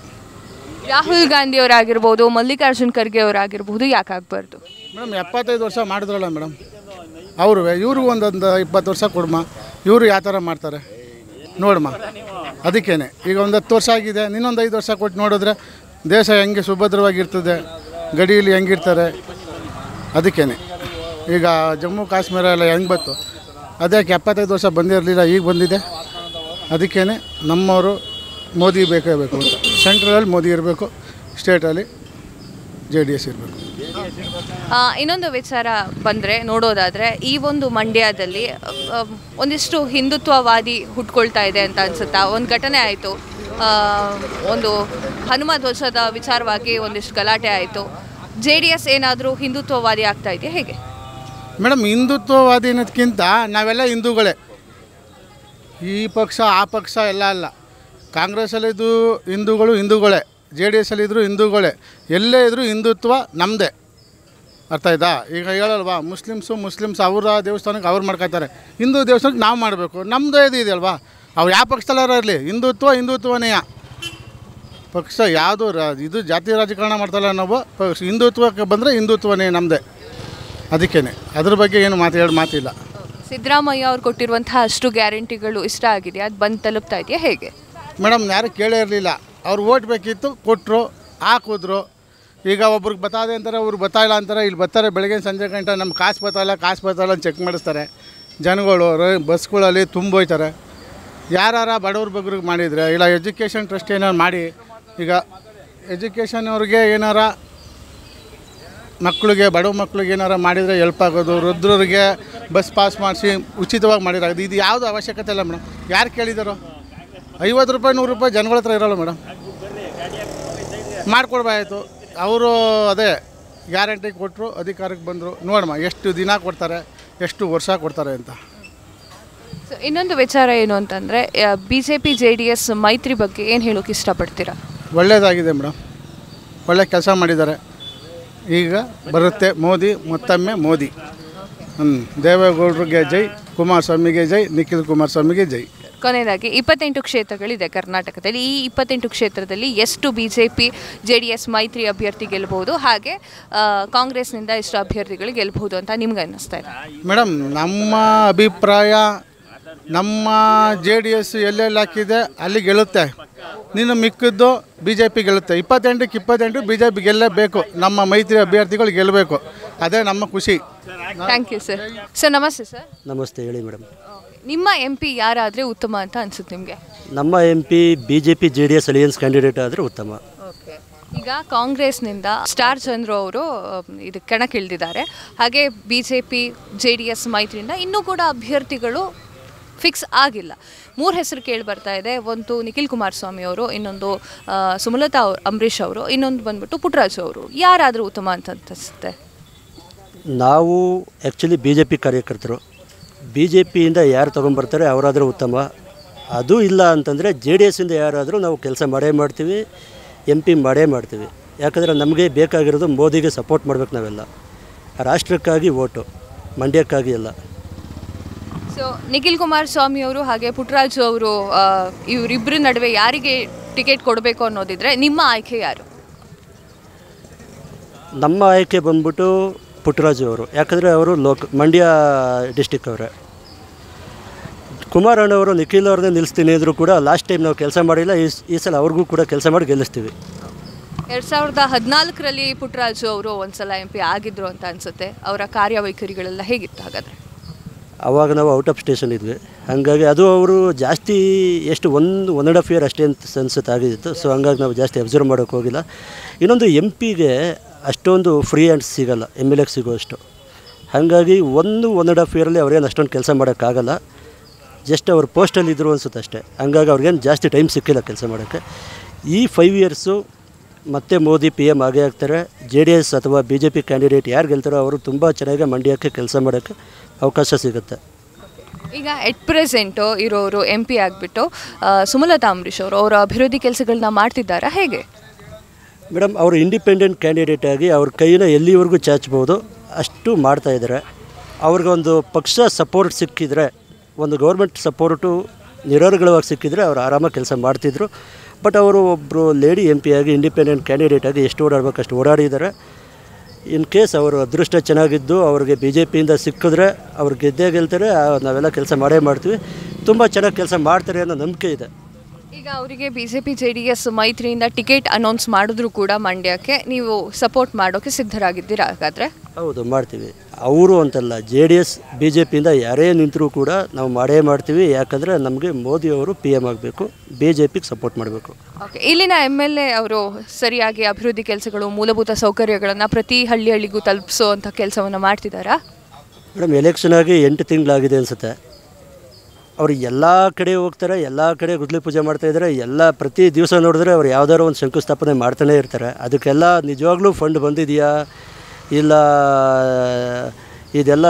ರಾಹುಲ್ ಗಾಂಧಿ ಅವರಾಗಿರ್ಬೋದು ಮಲ್ಲಿಕಾರ್ಜುನ್ ಖರ್ಗೆ ಅವರಾಗಿರ್ಬೋದು ಯಾಕೆ ಆಗಬಾರ್ದು ಮೇಡಮ್ ಎಪ್ಪತ್ತೈದು ವರ್ಷ ಮಾಡಿದ್ರಲ್ಲ ಮೇಡಮ್ ಅವರು ಇವ್ರಿಗೂ ಒಂದೊಂದು ಇಪ್ಪತ್ತು ವರ್ಷ ಕೊಡಮ್ಮ ಇವರು ಯಾವ ಥರ ಮಾಡ್ತಾರೆ ನೋಡಮ್ಮ ಅದಕ್ಕೇನೆ ಈಗ ಒಂದು ಹತ್ತು ವರ್ಷ ಆಗಿದೆ ನಿನ್ನೊಂದು ಐದು ವರ್ಷ ಕೊಟ್ಟು ನೋಡಿದ್ರೆ ದೇಶ ಹೆಂಗೆ ಸುಭದ್ರವಾಗಿರ್ತದೆ ಗಡಿಯಲ್ಲಿ ಹೆಂಗಿರ್ತಾರೆ ಅದಕ್ಕೇನೆ ಈಗ ಜಮ್ಮು ಕಾಶ್ಮೀರ ಎಲ್ಲ ಹೆಂಗೆ ಬಂತು ಅದಕ್ಕೆ ಎಪ್ಪತ್ತೈದು ವರ್ಷ ಬಂದಿರಲಿಲ್ಲ ಈಗ ಬಂದಿದೆ ಅದಕ್ಕೇ ನಮ್ಮವರು ಮೋದಿ ಬೇಕೇ ಬೇಕು ಅಂತ ಸೆಂಟ್ರಲಲ್ಲಿ ಮೋದಿ ಇರಬೇಕು ಸ್ಟೇಟಲ್ಲಿ ಜೆ ಡಿ ಎಸ್ ಇರಬೇಕು ಇನ್ನೊಂದು ವಿಚಾರ ಬಂದರೆ ನೋಡೋದಾದರೆ ಈ ಒಂದು ಮಂಡ್ಯದಲ್ಲಿ ಒಂದಿಷ್ಟು ಹಿಂದುತ್ವವಾದಿ ಹುಟ್ಕೊಳ್ತಾ ಇದೆ ಅಂತ ಅನ್ಸುತ್ತಾ ಒಂದು ಘಟನೆ ಆಯಿತು ಒಂದು ಹನುಮ ಧ್ವಜದ ವಿಚಾರವಾಗಿ ಒಂದಿಷ್ಟು ಗಲಾಟೆ ಆಯಿತು ಜೆ ಡಿ ಎಸ್ ಏನಾದರೂ ಹಿಂದುತ್ವವಾದಿ ಆಗ್ತಾ ಇದೆಯಾ ಹೇಗೆ ಮೇಡಮ್ ಹಿಂದುತ್ವವಾದಿ ಅನ್ನೋದಕ್ಕಿಂತ ನಾವೆಲ್ಲ ಹಿಂದೂಗಳೇ ಈ ಪಕ್ಷ ಆ ಪಕ್ಷ ಎಲ್ಲ ಅಲ್ಲ ಕಾಂಗ್ರೆಸ್ಸಲ್ಲಿದ್ದು ಹಿಂದೂಗಳು ಹಿಂದೂಗಳೇ ಜೆ ಡಿ ಎಸ್ಸಲ್ಲಿದ್ದರೂ ಹಿಂದೂಗಳೇ ಎಲ್ಲೇ ಇದ್ದರೂ ಹಿಂದುತ್ವ ನಮ್ಮದೇ ಅರ್ಥ ಆಯ್ತಾ ಈಗ ಹೇಳಲ್ವಾ ಮುಸ್ಲಿಮ್ಸು ಮುಸ್ಲಿಮ್ಸ್ ಅವರ ದೇವಸ್ಥಾನಕ್ಕೆ ಅವ್ರು ಮಾಡ್ಕೋತಾರೆ ಹಿಂದೂ ದೇವಸ್ಥಾನಕ್ಕೆ ನಾವು ಮಾಡಬೇಕು ನಮ್ಮದೇ ಇದು ಇದೆಯಲ್ವಾ ಅವ್ರು ಯಾವ ಪಕ್ಷದಲ್ಲಾರ ಇರಲಿ ಹಿಂದುತ್ವ ಹಿಂದುತ್ವನೇಯ ಪಕ್ಷ ಯಾವುದು ರಾ ಇದು ಜಾತಿ ರಾಜಕಾರಣ ಮಾಡ್ತಲ್ಲ ನಾವು ಪಕ್ಷ ಹಿಂದುತ್ವಕ್ಕೆ ಬಂದರೆ ಹಿಂದುತ್ವನೇ ನಮ್ಮದೇ ಅದಕ್ಕೇನೆ ಅದ್ರ ಬಗ್ಗೆ ಏನು ಮಾತು ಹೇಳೋ ಮಾತಿಲ್ಲ ಸಿದ್ದರಾಮಯ್ಯ ಅವ್ರು ಕೊಟ್ಟಿರುವಂತಹ ಅಷ್ಟು ಗ್ಯಾರಂಟಿಗಳು ಇಷ್ಟ ಆಗಿದೆ ಅದು ಬಂದು ತಲುಪ್ತಾ ಇದೆಯಾ ಹೇಗೆ ಮೇಡಮ್ ಯಾರು ಕೇಳೇ ಇರಲಿಲ್ಲ ಅವ್ರು ಓಟ್ ಬೇಕಿತ್ತು ಕೊಟ್ಟರು ಹಾಕಿದ್ರು ಈಗ ಒಬ್ರಿಗೆ ಬತ್ತಾದೆ ಅಂತಾರೆ ಅವ್ರು ಬತ್ತಾಯಿಲ್ಲ ಅಂತಾರೆ ಇಲ್ಲಿ ಬರ್ತಾರೆ ಬೆಳಗ್ಗೆ ಸಂಜೆ ಗಂಟೆ ನಮ್ಮ ಕಾಸು ಬತ್ತಲ್ಲ ಕಾಸು ಬತ್ತಲ್ಲ ಅಂತ ಚೆಕ್ ಮಾಡಿಸ್ತಾರೆ ಜನಗಳು ಬಸ್ಗಳಲ್ಲಿ ತುಂಬೋಯ್ತಾರೆ ಯಾರು ಬಡವ್ರ ಬಗ್ರಿಗೆ ಮಾಡಿದರೆ ಇಲ್ಲ ಎಜುಕೇಷನ್ ಟ್ರಸ್ಟ್ ಏನಾರು ಮಾಡಿ ಈಗ ಎಜುಕೇಷನ್ ಅವ್ರಿಗೆ ಏನಾರ ಮಕ್ಕಳಿಗೆ ಬಡವ ಮಕ್ಕಳಿಗೆ ಏನಾರು ಮಾಡಿದರೆ ಎಲ್ಪ್ ಆಗೋದು ವೃದ್ಧರಿಗೆ ಬಸ್ ಪಾಸ್ ಮಾಡಿಸಿ ಉಚಿತವಾಗಿ ಮಾಡಿರಾಗೋದು ಇದು ಯಾವುದು ಅವಶ್ಯಕತೆ ಇಲ್ಲ ಮೇಡಮ್ ಯಾರು ಕೇಳಿದಾರೋ ಐವತ್ತು ರೂಪಾಯಿ ನೂರು ರೂಪಾಯಿ ಜನಗಳ ಹತ್ರ ಇರೋಲ್ಲ ಮೇಡಮ್ ಮಾಡಿಕೊಡ್ಬಾಯ್ತು ಅವರು ಅದೇ ಗ್ಯಾರಂಟಿ ಕೊಟ್ಟರು ಅಧಿಕಾರಕ್ಕೆ ಬಂದರು ನೋಡಮ್ಮ ಎಷ್ಟು ದಿನ ಕೊಡ್ತಾರೆ ಎಷ್ಟು ವರ್ಷ ಕೊಡ್ತಾರೆ ಅಂತ ಸೊ ಇನ್ನೊಂದು ವಿಚಾರ ಏನು ಅಂತಂದರೆ B J P J D S ಮೈತ್ರಿ ಬಗ್ಗೆ ಏನು ಹೇಳೋಕ್ಕೆ ಇಷ್ಟಪಡ್ತೀರಾ ಒಳ್ಳೆಯದಾಗಿದೆ ಮೇಡಮ್ ಒಳ್ಳೆ ಕೆಲಸ ಮಾಡಿದ್ದಾರೆ ಈಗ ಬರುತ್ತೆ ಮೋದಿ ಮತ್ತೊಮ್ಮೆ ಮೋದಿ ಹ್ಞೂ ದೇವೇಗೌಡರಿಗೆ ಜೈ ಕುಮಾರಸ್ವಾಮಿಗೆ ಜೈ ನಿಖಿಲ್ ಕುಮಾರಸ್ವಾಮಿಗೆ ಜೈ ಕೊನೆಯದಾಗಿ ಇಪ್ಪತ್ತೆಂಟು ಕ್ಷೇತ್ರಗಳಿದೆ ಕರ್ನಾಟಕದಲ್ಲಿ ಈ ಇಪ್ಪತ್ತೆಂಟು ಕ್ಷೇತ್ರದಲ್ಲಿ ಎಷ್ಟು B J P J D S ಮೈತ್ರಿ ಅಭ್ಯರ್ಥಿ ಗೆಲ್ಲಬಹುದು ಹಾಗೆ ಕಾಂಗ್ರೆಸ್ನಿಂದ ಎಷ್ಟು ಅಭ್ಯರ್ಥಿಗಳು ಗೆಲ್ಲಬಹುದು ಅಂತ ನಿಮ್ಗೆ ಅನ್ನಿಸ್ತಾ ಇದೆ ಮೇಡಮ್ ನಮ್ಮ ಅಭಿಪ್ರಾಯ ನಮ್ಮ ಜೆ ಡಿ ಎಸ್ ಎಲ್ಲೆಲ್ಲಿ ಹಾಕಿದೆ ಅಲ್ಲಿ ಗೆಲ್ಲುತ್ತೆ ನಿನ್ನ ಮಿಕ್ಕಿದ್ದು ಬಿ ಜೆ ಪಿ ಗೆಲ್ಲುತ್ತೆ ಇಪ್ಪತ್ತೆಂಟಕ್ಕೆ ಇಪ್ಪತ್ತೆಂಟು ಬಿ ಜೆ ಪಿ ಗೆಲ್ಲಬೇಕು ನಮ್ಮ ಮೈತ್ರಿ ಅಭ್ಯರ್ಥಿಗಳು ಗೆಲ್ಲಬೇಕು ಅದೇ ನಮ್ಮ ಖುಷಿ ಥ್ಯಾಂಕ್ ಯು ಸರ್ ಸರ್ ನಮಸ್ತೆ ಸರ್ ನಮಸ್ತೆ ಹೇಳಿ ಮೇಡಮ್ ನಿಮ್ಮ ಎಂ ಪಿ ಯಾರಾದರೆ ಉತ್ತಮ ಅಂತ ಅನಿಸುತ್ತೆ ನಿಮಗೆ ನಮ್ಮ M P B J P J D S alliance candidate ಆದರೆ ಉತ್ತಮ ಈಗ ಕಾಂಗ್ರೆಸ್ನಿಂದ ಸ್ಟಾರ್ ಚಂದ್ರು ಅವರು ಇದು ಕಣಕ್ಕಿಳಿದಿದ್ದಾರೆ ಹಾಗೆ B J P J D S ಮೈತ್ರಿಯಿಂದ ಇನ್ನೂ ಕೂಡ ಅಭ್ಯರ್ಥಿಗಳು ಫಿಕ್ಸ್ ಆಗಿಲ್ಲ ಮೂರು ಹೆಸರು ಕೇಳಿ ಬರ್ತಾ ಇದೆ ಒಂದು ನಿಖಿಲ್ ಕುಮಾರಸ್ವಾಮಿ ಅವರು ಇನ್ನೊಂದು ಸುಮಲತಾ ಅವ್ರು ಅಂಬರೀಷ್ ಅವರು ಇನ್ನೊಂದು ಬಂದ್ಬಿಟ್ಟು ಪುಟ್ಟರಾಜು ಅವರು ಯಾರಾದರೂ ಉತ್ತಮ ಅಂತ ಅನಿಸುತ್ತೆ ನಾವು ಆ್ಯಕ್ಚುಲಿ ಬಿ ಜೆ ಪಿ ಕಾರ್ಯಕರ್ತರು ಬಿ ಜೆ ಪಿಯಿಂದ ಯಾರು ತೊಗೊಂಡ್ಬರ್ತಾರೆ ಅವರಾದರೂ ಉತ್ತಮ ಅದು ಇಲ್ಲ ಅಂತಂದರೆ ಜೆ ಡಿ ಎಸ್ಸಿಂದ ಯಾರಾದರೂ ನಾವು ಕೆಲಸ ಮಾಡೇ ಮಾಡ್ತೀವಿ ಎಂ ಪಿ ಮಾಡೇ ಮಾಡ್ತೀವಿ ಯಾಕಂದರೆ ನಮಗೆ ಬೇಕಾಗಿರೋದು ಮೋದಿಗೆ ಸಪೋರ್ಟ್ ಮಾಡಬೇಕು ನಾವೆಲ್ಲ ರಾಷ್ಟ್ರಕ್ಕಾಗಿ ಓಟು ಮಂಡ್ಯಕ್ಕಾಗಿ ಎಲ್ಲ ಸೊ ನಿಖಿಲ್ ಕುಮಾರಸ್ವಾಮಿ ಅವರು ಹಾಗೆ ಪುಟ್ರಾಜು ಅವರು ಇವರಿಬ್ಬರ ನಡುವೆ ಯಾರಿಗೆ ಟಿಕೆಟ್ ಕೊಡಬೇಕು ಅನ್ನೋದಿದ್ರೆ ನಿಮ್ಮ ಆಯ್ಕೆ ಯಾರು ನಮ್ಮ ಆಯ್ಕೆ ಬಂದ್ಬಿಟ್ಟು ಪುಟ್ಟರಾಜು ಅವರು ಯಾಕಂದರೆ ಅವರು ಲೋಕ ಮಂಡ್ಯ ಡಿಸ್ಟಿಕ್ ಅವರೇ ಕುಮಾರಣ್ಣವರು ನಿಖಿಲ್ ಅವ್ರನ್ನೇ ನಿಲ್ಲಿಸ್ತೀನಿ ಅಂದರೂ ಕೂಡ ಲಾಸ್ಟ್ ಟೈಮ್ ನಾವು ಕೆಲಸ ಮಾಡಿಲ್ಲ ಈ ಈ ಸಲ ಅವ್ರಿಗೂ ಕೂಡ ಕೆಲಸ ಮಾಡಿ ಗೆಲ್ಲಿಸ್ತೀವಿ ಎರಡು ಸಾವಿರದ ಹದಿನಾಲ್ಕರಲ್ಲಿ ಪುಟ್ಟರಾಜು ಅವರು ಒಂದು ಸಲ ಎಂ ಪಿ ಆಗಿದ್ರು ಅಂತ ಅನಿಸುತ್ತೆ ಅವರ ಕಾರ್ಯವೈಖರಿಗಳೆಲ್ಲ ಹೇಗಿತ್ತು ಹಾಗಾದರೆ ಆವಾಗ ನಾವು ಔಟ್ ಆಫ್ ಸ್ಟೇಷನ್ ಇದ್ವಿ ಹಾಗಾಗಿ ಅದು ಅವರು ಜಾಸ್ತಿ ಎಷ್ಟು ಒಂದು ಒನ್ ಆ್ಯಂಡ್ ಹಾಫ್ ಇಯರ್ ಅಷ್ಟೇ ಅಂತ ಅನ್ಸುತ್ತೆ ಆಗಿತ್ತು ಸೊ ಹಂಗಾಗಿ ನಾವು ಜಾಸ್ತಿ ಅಬ್ಸರ್ವ್ ಮಾಡೋಕ್ಕೆ ಹೋಗಿಲ್ಲ ಇನ್ನೊಂದು ಎಮ್ ಪಿಗೆ ಅಷ್ಟೊಂದು ಫ್ರೀ ಆ್ಯಂಡ್ ಸಿಗೋಲ್ಲ ಎಮ್ ಎಲ್ ಎಗೆ ಸಿಗೋಷ್ಟು ಹಾಗಾಗಿ ಒಂದು ಒನ್ ಆ್ಯಂಡ್ ಹಾಫ್ ಇಯರಲ್ಲಿ ಅವ್ರೇನು ಅಷ್ಟೊಂದು ಕೆಲಸ ಮಾಡೋಕ್ಕಾಗಲ್ಲ ಜಸ್ಟ್ ಅವ್ರ ಪೋಸ್ಟಲ್ಲಿ ಇದ್ದರು ಅನ್ಸುತ್ತೆ ಅಷ್ಟೇ ಹಂಗಾಗಿ ಅವ್ರಿಗೇನು ಜಾಸ್ತಿ ಟೈಮ್ ಸಿಕ್ಕಿಲ್ಲ ಕೆಲಸ ಮಾಡೋಕ್ಕೆ ಈ ಫೈವ್ ಇಯರ್ಸು ಮತ್ತೆ ಮೋದಿ ಪಿ ಎಮ್ ಆಗೇ ಆಗ್ತಾರೆ ಜೆ ಡಿ ಎಸ್ ಅಥವಾ ಬಿ ಜೆ ಪಿ ಕ್ಯಾಂಡಿಡೇಟ್ ಯಾರು ಗೆಲ್ತಾರೋ ಅವರು ತುಂಬ ಚೆನ್ನಾಗಿ ಮಂಡ್ಯಕ್ಕೆ ಕೆಲಸ ಮಾಡೋಕ್ಕೆ ಅವಕಾಶ ಸಿಗುತ್ತೆ ಈಗ ಎಟ್ ಪ್ರೆಸೆಂಟು ಇರೋರು ಎಂ ಪಿ ಆಗಿಬಿಟ್ಟು ಸುಮಲತಾ ಅಂಬರೀಶ್ ಅವರು ಅವರ ಅಭಿವೃದ್ಧಿ ಕೆಲಸಗಳನ್ನ ಮಾಡ್ತಿದ್ದಾರಾ ಹೇಗೆ ಮೇಡಮ್ ಅವರು ಇಂಡಿಪೆಂಡೆಂಟ್ ಕ್ಯಾಂಡಿಡೇಟ್ ಆಗಿ ಅವ್ರ ಕೈನ ಎಲ್ಲಿವರೆಗೂ ಚಾಚ್ಬೋದು ಅಷ್ಟು ಮಾಡ್ತಾಯಿದ್ದಾರೆ ಅವ್ರಿಗೊಂದು ಪಕ್ಷ ಸಪೋರ್ಟ್ ಸಿಕ್ಕಿದರೆ ಒಂದು ಗೌರ್ಮೆಂಟ್ ಸಪೋರ್ಟು ನಿರರ್ಗಳವಾಗಿ ಸಿಕ್ಕಿದರೆ ಅವರು ಆರಾಮಾಗಿ ಕೆಲಸ ಮಾಡ್ತಿದ್ರು ಬಟ್ ಅವರು ಒಬ್ಬರು ಲೇಡಿ ಎಂ ಪಿ ಆಗಿ ಇಂಡಿಪೆಂಡೆಂಟ್ ಕ್ಯಾಂಡಿಡೇಟ್ ಆಗಿ ಎಷ್ಟು ಓಡಾಡಬೇಕು ಅಷ್ಟು ಓಡಾಡಿದ್ದಾರೆ ಇನ್ ಕೇಸ್ ಅವರು ಅದೃಷ್ಟ ಚೆನ್ನಾಗಿದ್ದು ಅವ್ರಿಗೆ ಬಿ ಜೆ ಪಿಯಿಂದ ಸಿಕ್ಕಿದ್ರೆ ಅವ್ರು ಗೆದ್ದೇ ಗೆಲ್ತಾರೆ ನಾವೆಲ್ಲ ಕೆಲಸ ಮಾಡೇ ಮಾಡ್ತೀವಿ ತುಂಬ ಚೆನ್ನಾಗಿ ಕೆಲಸ ಮಾಡ್ತಾರೆ ಅನ್ನೋ ನಂಬಿಕೆ ಇದೆ ಈಗ ಅವರಿಗೆ B J P J D S ಮೈತ್ರಿಯಿಂದ ಟಿಕೆಟ್ ಅನೌನ್ಸ್ ಮಾಡಿದ್ರು ಕೂಡ ಮಂಡ್ಯಕ್ಕೆ ನೀವು ಸಪೋರ್ಟ್ ಮಾಡೋಕ್ಕೆ ಸಿದ್ಧರಾಗಿದ್ದೀರಾ ಹಾಗಾದರೆ ಹೌದು ಮಾಡ್ತೀವಿ ಅವರು ಅಂತಲ್ಲ J D S B J ಪಿಯಿಂದ ಯಾರೇ ನಿಂತರೂ ಕೂಡ ನಾವು ಮಾಡೇ ಮಾಡ್ತೀವಿ ಯಾಕಂದರೆ ನಮಗೆ ಅವರು ಪಿ ಎಮ್ ಆಗಬೇಕು ಬಿ ಜೆ ಪಿಗೆ ಸಪೋರ್ಟ್ ಮಾಡಬೇಕು ಓಕೆ ಇಲ್ಲಿನ ಎಮ್ ಎಲ್ ಎ ಅವರು ಸರಿಯಾಗಿ ಅಭಿವೃದ್ಧಿ ಕೆಲಸಗಳು ಮೂಲಭೂತ ಸೌಕರ್ಯಗಳನ್ನು ಪ್ರತಿ ಹಳ್ಳಿ ಹಳ್ಳಿಗೂ ತಲುಪಿಸೋ ಅಂಥ ಕೆಲಸವನ್ನು ಮಾಡ್ತಿದ್ದಾರಾ ಮೇಡಮ್ ಎಲೆಕ್ಷನ್ ಆಗಿ ಎಂಟು ತಿಂಗಳಾಗಿದೆ ಅನಿಸುತ್ತೆ ಅವ್ರು ಎಲ್ಲ ಕಡೆ ಹೋಗ್ತಾರೆ ಎಲ್ಲ ಕಡೆ ಗುದ್ಲಿ ಪೂಜೆ ಮಾಡ್ತಾಯಿದ್ದಾರೆ ಎಲ್ಲ ಪ್ರತಿ ದಿವಸ ನೋಡಿದ್ರೆ ಅವ್ರು ಯಾವ್ದಾದ್ರು ಒಂದು ಶಂಕುಸ್ಥಾಪನೆ ಮಾಡ್ತಾನೆ ಇರ್ತಾರೆ ಅದಕ್ಕೆಲ್ಲ ನಿಜವಾಗ್ಲೂ ಫಂಡ್ ಬಂದಿದೆಯಾ ಇಲ್ಲ ಇದೆಲ್ಲ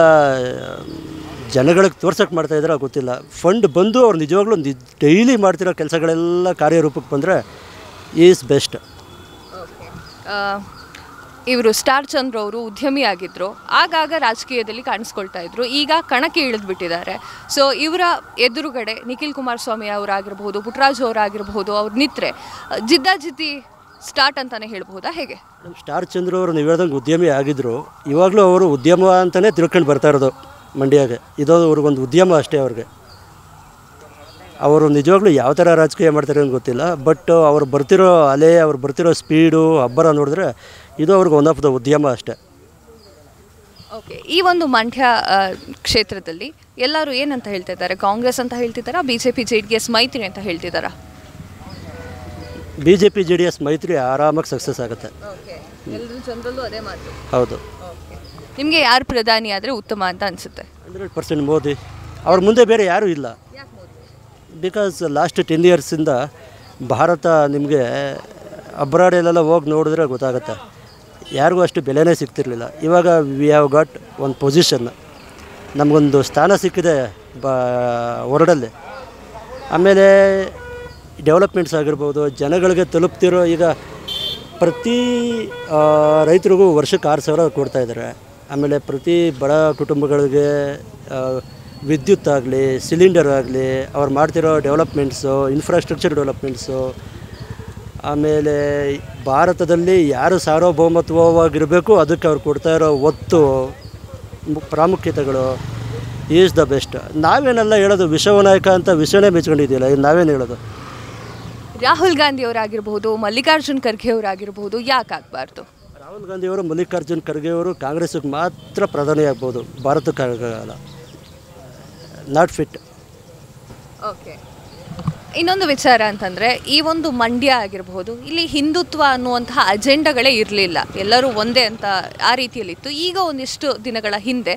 ಜನಗಳಿಗೆ ತೋರ್ಸೋಕ್ಕೆ ಇದ್ದಾರೆ ಗೊತ್ತಿಲ್ಲ ಫಂಡ್ ಬಂದು ಅವ್ರು ನಿಜವಾಗ್ಲೂ ಡೈಲಿ ಮಾಡ್ತಿರೋ ಕೆಲಸಗಳೆಲ್ಲ ಕಾರ್ಯರೂಪಕ್ಕೆ ಬಂದರೆ ಈಸ್ ಬೆಸ್ಟ್ ಇವರು ಸ್ಟಾರ್ ಚಂದ್ರ ಅವರು ಉದ್ಯಮಿ ಆಗಿದ್ದರು ಆಗಾಗ ರಾಜಕೀಯದಲ್ಲಿ ಕಾಣಿಸ್ಕೊಳ್ತಾ ಇದ್ರು ಈಗ ಕಣಕ್ಕೆ ಇಳಿದ್ಬಿಟ್ಟಿದ್ದಾರೆ ಸೊ ಇವರ ಎದುರುಗಡೆ ನಿಖಿಲ್ ಕುಮಾರಸ್ವಾಮಿ ಅವರಾಗಿರ್ಬೋದು ಪುಟ್ರಾಜ್ ಅವರಾಗಿರ್ಬೋದು ಅವ್ರು ನಿತ್ರೆ ಜಿದ್ದಾಜಿದ್ದಿ ಸ್ಟಾರ್ಟ್ ಅಂತಲೇ ಹೇಳ್ಬೋದಾ ಹೇಗೆ ಸ್ಟಾರ್ ಚಂದ್ರ ಅವರು ನೀವು ಉದ್ಯಮಿ ಆಗಿದ್ದರು ಇವಾಗಲೂ ಅವರು ಉದ್ಯಮ ಅಂತಲೇ ತಿಳ್ಕೊಂಡು ಬರ್ತಾ ಇರೋದು ಮಂಡ್ಯಗೆ ಇದೊಂದು ಅವ್ರಿಗೊಂದು ಉದ್ಯಮ ಅಷ್ಟೇ ಅವ್ರಿಗೆ ಅವರು ನಿಜವಾಗ್ಲೂ ಯಾವ ಥರ ರಾಜಕೀಯ ಮಾಡ್ತಾರೆ ಅಂತ ಗೊತ್ತಿಲ್ಲ ಬಟ್ ಅವ್ರು ಬರ್ತಿರೋ ಅಲೆ ಅವ್ರು ಬರ್ತಿರೋ ಸ್ಪೀಡು ಅಬ್ಬರ ನೋಡಿದ್ರೆ ಇದು ಅವ್ರಿಗೆ ಒನ್ ಆಫ್ ದ ಉದ್ಯಮ ಅಷ್ಟೇ ಓಕೆ ಈ ಒಂದು ಮಂಡ್ಯ ಕ್ಷೇತ್ರದಲ್ಲಿ ಎಲ್ಲರೂ ಏನಂತ ಹೇಳ್ತಾ ಇದ್ದಾರೆ ಕಾಂಗ್ರೆಸ್ ಅಂತ ಹೇಳ್ತಿದ್ದಾರಾ B J P J D S ಮೈತ್ರಿ ಅಂತ ಹೇಳ್ತಿದ್ದಾರಾ B J P J D S ಮೈತ್ರಿ ಆರಾಮಾಗಿ ಸಕ್ಸಸ್ ಆಗುತ್ತೆ ಹೌದು ನಿಮಗೆ ಯಾರು ಪ್ರಧಾನಿ ಆದರೆ ಉತ್ತಮ ಅಂತ ಅನಿಸುತ್ತೆ ಹಂಡ್ರೆಡ್ ಪರ್ಸೆಂಟ್ ಮೋದಿ ಅವ್ರ ಮುಂದೆ ಬೇರೆ ಯಾರೂ ಇಲ್ಲ ಬಿಕಾಸ್ ಲಾಸ್ಟ್ ಟೆನ್ ಇಯರ್ಸಿಂದ ಭಾರತ ನಿಮಗೆ ಅಬ್ರಾಡೆಲ್ಲ ಹೋಗಿ ನೋಡಿದ್ರೆ ಗೊತ್ತಾಗುತ್ತೆ ಯಾರಿಗೂ ಅಷ್ಟು ಬೆಲೆನೇ ಸಿಗ್ತಿರಲಿಲ್ಲ ಇವಾಗ ವಿ ಹ್ಯಾವ್ ಗಾಟ್ ಒಂದು ಪೊಸಿಷನ್ ನಮಗೊಂದು ಸ್ಥಾನ ಸಿಕ್ಕಿದೆ ಬ ಹೊರಡಲ್ಲಿ ಆಮೇಲೆ ಡೆವಲಪ್ಮೆಂಟ್ಸ್ ಆಗಿರ್ಬೋದು ಜನಗಳಿಗೆ ತಲುಪ್ತಿರೋ ಈಗ ಪ್ರತಿ ರೈತರಿಗೂ ವರ್ಷಕ್ಕೆ ಆರು ಸಾವಿರ ಕೊಡ್ತಾಯಿದ್ದಾರೆ ಆಮೇಲೆ ಪ್ರತಿ ಬಡ ಕುಟುಂಬಗಳಿಗೆ ವಿದ್ಯುತ್ ಆಗಲಿ ಸಿಲಿಂಡರ್ ಆಗಲಿ ಅವ್ರು ಮಾಡ್ತಿರೋ ಡೆವಲಪ್ಮೆಂಟ್ಸು ಇನ್ಫ್ರಾಸ್ಟ್ರಕ್ಚರ್ ಡೆವಲಪ್ಮೆಂಟ್ಸು ಆಮೇಲೆ ಭಾರತದಲ್ಲಿ ಯಾರು ಸಾರ್ವಭೌಮತ್ವವಾಗಿರಬೇಕು ಅದಕ್ಕೆ ಅವ್ರು ಕೊಡ್ತಾ ಇರೋ ಒತ್ತು ಪ್ರಾಮುಖ್ಯತೆಗಳು ಈಸ್ ದ ಬೆಸ್ಟ್ ನಾವೇನೆಲ್ಲ ಹೇಳೋದು ನಾಯಕ ಅಂತ ವಿಶ್ವನೇ ಮೆಚ್ಕೊಂಡಿದ್ದೀಲ್ಲ ಇದು ನಾವೇನು ಹೇಳೋದು ರಾಹುಲ್ ಗಾಂಧಿ ಅವರಾಗಿರ್ಬೋದು ಮಲ್ಲಿಕಾರ್ಜುನ್ ಖರ್ಗೆ ಅವರಾಗಿರ್ಬೋದು ಯಾಕೆ ಆಗಬಾರ್ದು ರಾಹುಲ್ ಅವರು ಮಲ್ಲಿಕಾರ್ಜುನ್ ಖರ್ಗೆ ಅವರು ಕಾಂಗ್ರೆಸ್ಗೆ ಮಾತ್ರ ಪ್ರಧಾನಿಯಾಗ್ಬೋದು ಭಾರತಕ್ಕಾಗಲ್ಲ ನಾಟ್ ಫಿಟ್ ಓಕೆ ಇನ್ನೊಂದು ವಿಚಾರ ಅಂತಂದರೆ ಈ ಒಂದು ಮಂಡ್ಯ ಆಗಿರಬಹುದು ಇಲ್ಲಿ ಹಿಂದುತ್ವ ಅನ್ನುವಂತಹ ಅಜೆಂಡಗಳೇ ಇರಲಿಲ್ಲ ಎಲ್ಲರೂ ಒಂದೇ ಅಂತ ಆ ರೀತಿಯಲ್ಲಿತ್ತು ಈಗ ಒಂದಿಷ್ಟು ದಿನಗಳ ಹಿಂದೆ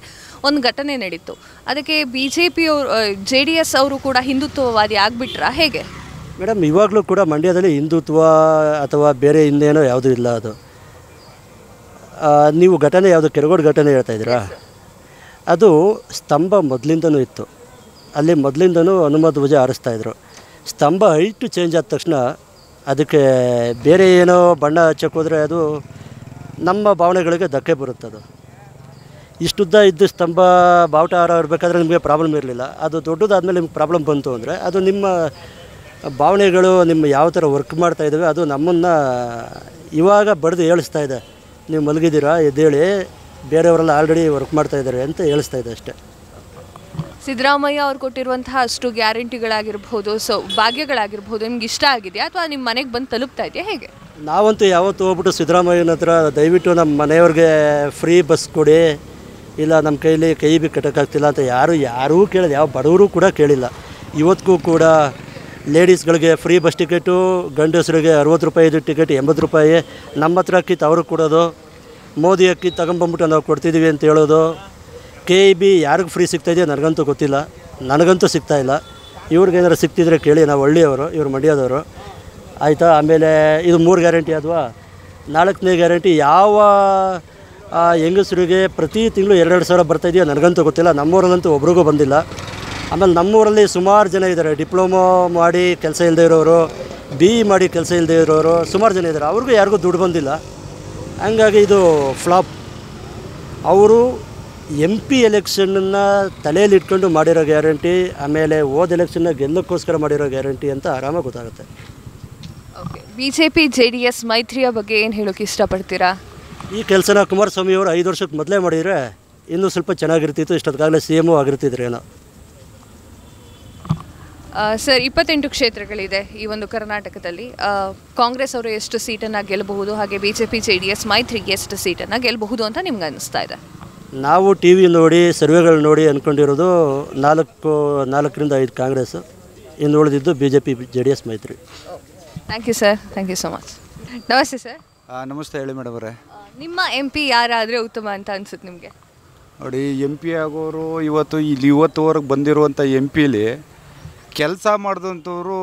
ಒಂದು ಘಟನೆ ನಡೀತು ಅದಕ್ಕೆ ಬಿ ಜೆ ಪಿಯವರು ಜೆ ಡಿ ಎಸ್ ಅವರು ಕೂಡ ಹಿಂದುತ್ವವಾದಿ ಆಗಿಬಿಟ್ರಾ ಹೇಗೆ ಮೇಡಮ್ ಇವಾಗಲೂ ಕೂಡ ಮಂಡ್ಯದಲ್ಲಿ ಹಿಂದುತ್ವ ಅಥವಾ ಬೇರೆ ಇನ್ನೇನೋ ಯಾವುದು ಇಲ್ಲ ಅದು ನೀವು ಘಟನೆ ಯಾವುದು ಕೆರಗೋಡು ಘಟನೆ ಹೇಳ್ತಾ ಇದ್ದೀರಾ ಅದು ಸ್ತಂಭ ಮೊದಲಿಂದನೂ ಇತ್ತು ಅಲ್ಲಿ ಮೊದಲಿಂದನೂ ಹನುಮ ಧ್ವಜ ಆರಿಸ್ತಾಯಿದ್ರು ಸ್ತಂಭ ಹೈಟು ಚೇಂಜ್ ಆದ ತಕ್ಷಣ ಅದಕ್ಕೆ ಬೇರೆ ಏನೋ ಬಣ್ಣ ಹಚ್ಚೋಕ್ಕೋದ್ರೆ ಅದು ನಮ್ಮ ಭಾವನೆಗಳಿಗೆ ಧಕ್ಕೆ ಬರುತ್ತದು ಇಷ್ಟುದ್ದ ಇದ್ದ ಸ್ತಂಭ ಬಾವುಟ ಹಾರ ಇರಬೇಕಾದ್ರೆ ನಿಮಗೆ ಪ್ರಾಬ್ಲಮ್ ಇರಲಿಲ್ಲ ಅದು ದೊಡ್ಡದಾದಮೇಲೆ ನಿಮ್ಗೆ ಪ್ರಾಬ್ಲಮ್ ಬಂತು ಅಂದರೆ ಅದು ನಿಮ್ಮ ಭಾವನೆಗಳು ನಿಮ್ಮ ಯಾವ ಥರ ವರ್ಕ್ ಮಾಡ್ತಾ ಇದ್ದಾವೆ ಅದು ನಮ್ಮನ್ನು ಇವಾಗ ಬಡ್ದು ಹೇಳಿಸ್ತಾ ಇದೆ ನೀವು ಮಲಗಿದ್ದೀರಾ ಎದ್ದೇಳಿ ಬೇರೆಯವರೆಲ್ಲ ಆಲ್ರೆಡಿ ವರ್ಕ್ ಮಾಡ್ತಾ ಇದ್ದಾರೆ ಅಂತ ಹೇಳಿಸ್ತಾ ಇದೆ ಅಷ್ಟೇ ಸಿದ್ದರಾಮಯ್ಯ ಅವ್ರು ಕೊಟ್ಟಿರುವಂತಹ ಅಷ್ಟು ಗ್ಯಾರಂಟಿಗಳಾಗಿರ್ಬೋದು ಸೊ ಭಾಗ್ಯಗಳಾಗಿರ್ಬೋದು ನಿಮ್ಗೆ ಇಷ್ಟ ಆಗಿದೆಯಾ ಅಥವಾ ನಿಮ್ಮ ಮನೆಗೆ ಬಂದು ತಲುಪ್ತಾ ಇದೆಯಾ ಹೇಗೆ ನಾವಂತೂ ಯಾವತ್ತು ಹೋಗ್ಬಿಟ್ಟು ಸಿದ್ದರಾಮಯ್ಯನ ಹತ್ರ ದಯವಿಟ್ಟು ನಮ್ಮ ಮನೆಯವ್ರಿಗೆ ಫ್ರೀ ಬಸ್ ಕೊಡಿ ಇಲ್ಲ ನಮ್ಮ ಕೈಲಿ ಕೈ ಬಿ ಕಟ್ಟೋಕ್ಕಾಗ್ತಿಲ್ಲ ಅಂತ ಯಾರು ಯಾರೂ ಕೇಳಿದೆ ಯಾವ ಬಡವರು ಕೂಡ ಕೇಳಿಲ್ಲ ಇವತ್ತಿಗೂ ಕೂಡ ಲೇಡೀಸ್ಗಳಿಗೆ ಫ್ರೀ ಬಸ್ ಟಿಕೆಟು ಗಂಡಸರಿಗೆ ಅರವತ್ತು ರೂಪಾಯಿದು ಟಿಕೆಟ್ ಎಂಬತ್ತು ರೂಪಾಯಿ ನಮ್ಮ ಹತ್ರ ಅಕ್ಕಿತ್ತು ಅವ್ರಿಗೆ ಕೊಡೋದು ಮೋದಿ ಅಕ್ಕಿ ತಗೊಂಬಂದ್ಬಿಟ್ಟು ನಾವು ಕೊಡ್ತಿದ್ದೀವಿ ಅಂತ ಹೇಳೋದು ಕೆ ಇ ಬಿ ಯಾರಿಗೆ ಫ್ರೀ ಸಿಗ್ತಾಯಿದೆಯೋ ನನಗಂತೂ ಗೊತ್ತಿಲ್ಲ ನನಗಂತೂ ಸಿಗ್ತಾಯಿಲ್ಲ ಇವ್ರಿಗೇನಾರು ಸಿಗ್ತಿದ್ರೆ ಕೇಳಿ ನಾವು ಒಳ್ಳೆಯವರು ಇವ್ರು ಮಂಡ್ಯದವರು ಆಯಿತಾ ಆಮೇಲೆ ಇದು ಮೂರು ಗ್ಯಾರಂಟಿ ಅದ್ವಾ ನಾಲ್ಕನೇ ಗ್ಯಾರಂಟಿ ಯಾವ ಹೆಂಗಸರಿಗೆ ಪ್ರತಿ ತಿಂಗಳು ಎರಡೆರಡು ಸಾವಿರ ಬರ್ತಾಯಿದೆಯೋ ನನಗಂತೂ ಗೊತ್ತಿಲ್ಲ ನಮ್ಮೂರಲ್ಲಂತೂ ಒಬ್ರಿಗೂ ಬಂದಿಲ್ಲ ಆಮೇಲೆ ನಮ್ಮೂರಲ್ಲಿ ಸುಮಾರು ಜನ ಇದ್ದಾರೆ ಡಿಪ್ಲೊಮೋ ಮಾಡಿ ಕೆಲಸ ಇಲ್ಲದೆ ಇರೋರು ಬಿ ಇ e ಮಾಡಿ ಕೆಲಸ ಇಲ್ಲದೆ ಇರೋರು ಸುಮಾರು ಜನ ಇದ್ದಾರೆ ಅವ್ರಿಗೂ ಯಾರಿಗೂ ದುಡ್ಡು ಬಂದಿಲ್ಲ ಹಂಗಾಗಿ ಇದು ಫ್ಲಾಪ್ ಅವರು ಎಂ ಪಿ ಎಲೆಕ್ಷನನ್ನು ತಲೆಯಲ್ಲಿ ಇಟ್ಕೊಂಡು ಮಾಡಿರೋ ಗ್ಯಾರಂಟಿ ಆಮೇಲೆ ಹೋದ ಎಲೆಕ್ಷನ್ನ ಗೆಲ್ಲೋಕ್ಕೋಸ್ಕರ ಮಾಡಿರೋ ಗ್ಯಾರಂಟಿ ಅಂತ ಆರಾಮಾಗಿ ಗೊತ್ತಾಗುತ್ತೆ B J P J D S ಮೈತ್ರಿಯ ಬಗ್ಗೆ ಏನು ಹೇಳೋಕೆ ಇಷ್ಟಪಡ್ತೀರಾ ಈ ಕೆಲಸನ ಕುಮಾರಸ್ವಾಮಿ ಅವರು ಐದು ವರ್ಷಕ್ಕೆ ಮೊದಲೇ ಮಾಡಿದರೆ ಇನ್ನೂ ಸ್ವಲ್ಪ ಚೆನ್ನಾಗಿರ್ತಿತ್ತು ಇಷ್ಟೊತ್ತಾಗಲೇ ಸಿ ಎಮ್ ಆಗಿರ್ತಿದ್ರೇನೋ ಸರ್ ಇಪ್ಪತ್ತೆಂಟು ಕ್ಷೇತ್ರಗಳಿದೆ ಈ ಒಂದು ಕರ್ನಾಟಕದಲ್ಲಿ ಕಾಂಗ್ರೆಸ್ ಅವರು ಎಷ್ಟು ಸೀಟನ್ನು ಗೆಲ್ಲಬಹುದು ಹಾಗೆ B J P J D S ಮೈತ್ರಿಗೆ ಎಷ್ಟು ಸೀಟನ್ನು ಗೆಲ್ಲಬಹುದು ಅಂತ ನಿಮ್ಗೆ ಅನ್ನಿಸ್ತಾ ಇದೆ ನಾವು ಟಿ ವಿ ನೋಡಿ ಸರ್ವೆಗಳು ನೋಡಿ ಅಂದ್ಕೊಂಡಿರೋದು ನಾಲ್ಕು ನಾಲ್ಕರಿಂದ ಐದು ಕಾಂಗ್ರೆಸ್ ಇನ್ನು ಉಳಿದಿದ್ದು B J P J D S ಮೈತ್ರಿ thank you sir thank you so much ನಮಸ್ತೆ ಸರ್ ನಮಸ್ತೆ ಹೇಳಿ ಮೇಡಮ್ ಅವರೇ ನಿಮ್ಮ ಎಂ ಪಿ ಯಾರಾದರೆ ಉತ್ತಮ ಅಂತ ಅನ್ಸುತ್ತೆ ನಿಮಗೆ ನೋಡಿ ಎಂ ಪಿ ಆಗೋರು ಇವತ್ತು ಇಲ್ಲಿ ಇವತ್ತುವರೆಗೆ ಬಂದಿರುವಂಥ ಎಂ ಪಿಲಿ ಕೆಲಸ ಮಾಡಿದಂಥವ್ರು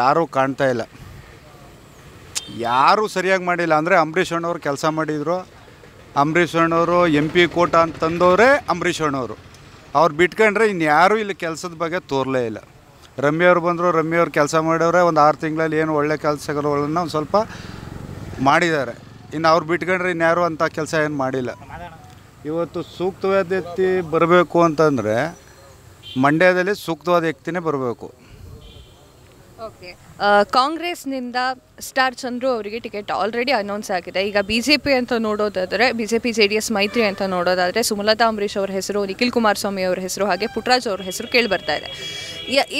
ಯಾರೂ ಕಾಣ್ತಾ ಇಲ್ಲ ಯಾರೂ ಸರಿಯಾಗಿ ಮಾಡಿಲ್ಲ ಅಂದರೆ ಅಂಬರೀಷ್ ಅಣ್ಣವ್ರು ಕೆಲಸ ಮಾಡಿದರು ಅಂಬರೀಷ್ ಅಣ್ಣವರು ಎಂ ಪಿ ಕೋಟ ಅಂತಂದವರೇ ಅಂಬರೀಷ್ ಅಣ್ಣವರು ಅವ್ರು ಬಿಟ್ಕೊಂಡ್ರೆ ಇನ್ಯಾರೂ ಇಲ್ಲಿ ಕೆಲಸದ ಬಗ್ಗೆ ತೋರಲೇ ಇಲ್ಲ ರಮ್ಯ ಬಂದರು ರಮ್ಯ ಕೆಲಸ ಮಾಡೋರೆ ಒಂದು ಆರು ತಿಂಗಳಲ್ಲಿ ಏನು ಒಳ್ಳೆ ಕೆಲಸಗಳನ್ನ ಒಂದು ಸ್ವಲ್ಪ ಮಾಡಿದ್ದಾರೆ ಇನ್ನು ಅವ್ರು ಬಿಟ್ಕೊಂಡ್ರೆ ಇನ್ಯಾರು ಅಂಥ ಕೆಲಸ ಏನು ಮಾಡಿಲ್ಲ ಇವತ್ತು ಸೂಕ್ತವಾದ ವ್ಯಕ್ತಿ ಬರಬೇಕು ಅಂತಂದರೆ ಮಂಡ್ಯದಲ್ಲಿ ಸೂಕ್ತವಾದ ವ್ಯಕ್ತಿನೇ ಬರಬೇಕು ಓಕೆ ಕಾಂಗ್ರೆಸ್ನಿಂದ ಸ್ಟಾರ್ ಚಂದ್ರು ಅವರಿಗೆ ಟಿಕೆಟ್ ಆಲ್ರೆಡಿ ಅನೌನ್ಸ್ ಆಗಿದೆ ಈಗ ಬಿ ಜೆ ಪಿ ಅಂತ ನೋಡೋದಾದರೆ B J P J D S ಮೈತ್ರಿ ಅಂತ ನೋಡೋದಾದರೆ ಸುಮಲತಾ ಅಂಬರೀಷ್ ಅವರ ಹೆಸರು ನಿಖಿಲ್ ಕುಮಾರಸ್ವಾಮಿ ಅವರ ಹೆಸರು ಹಾಗೆ ಪುಟ್ರಾಜ್ ಅವ್ರ ಹೆಸರು ಕೇಳಿ ಬರ್ತಾ ಇದೆ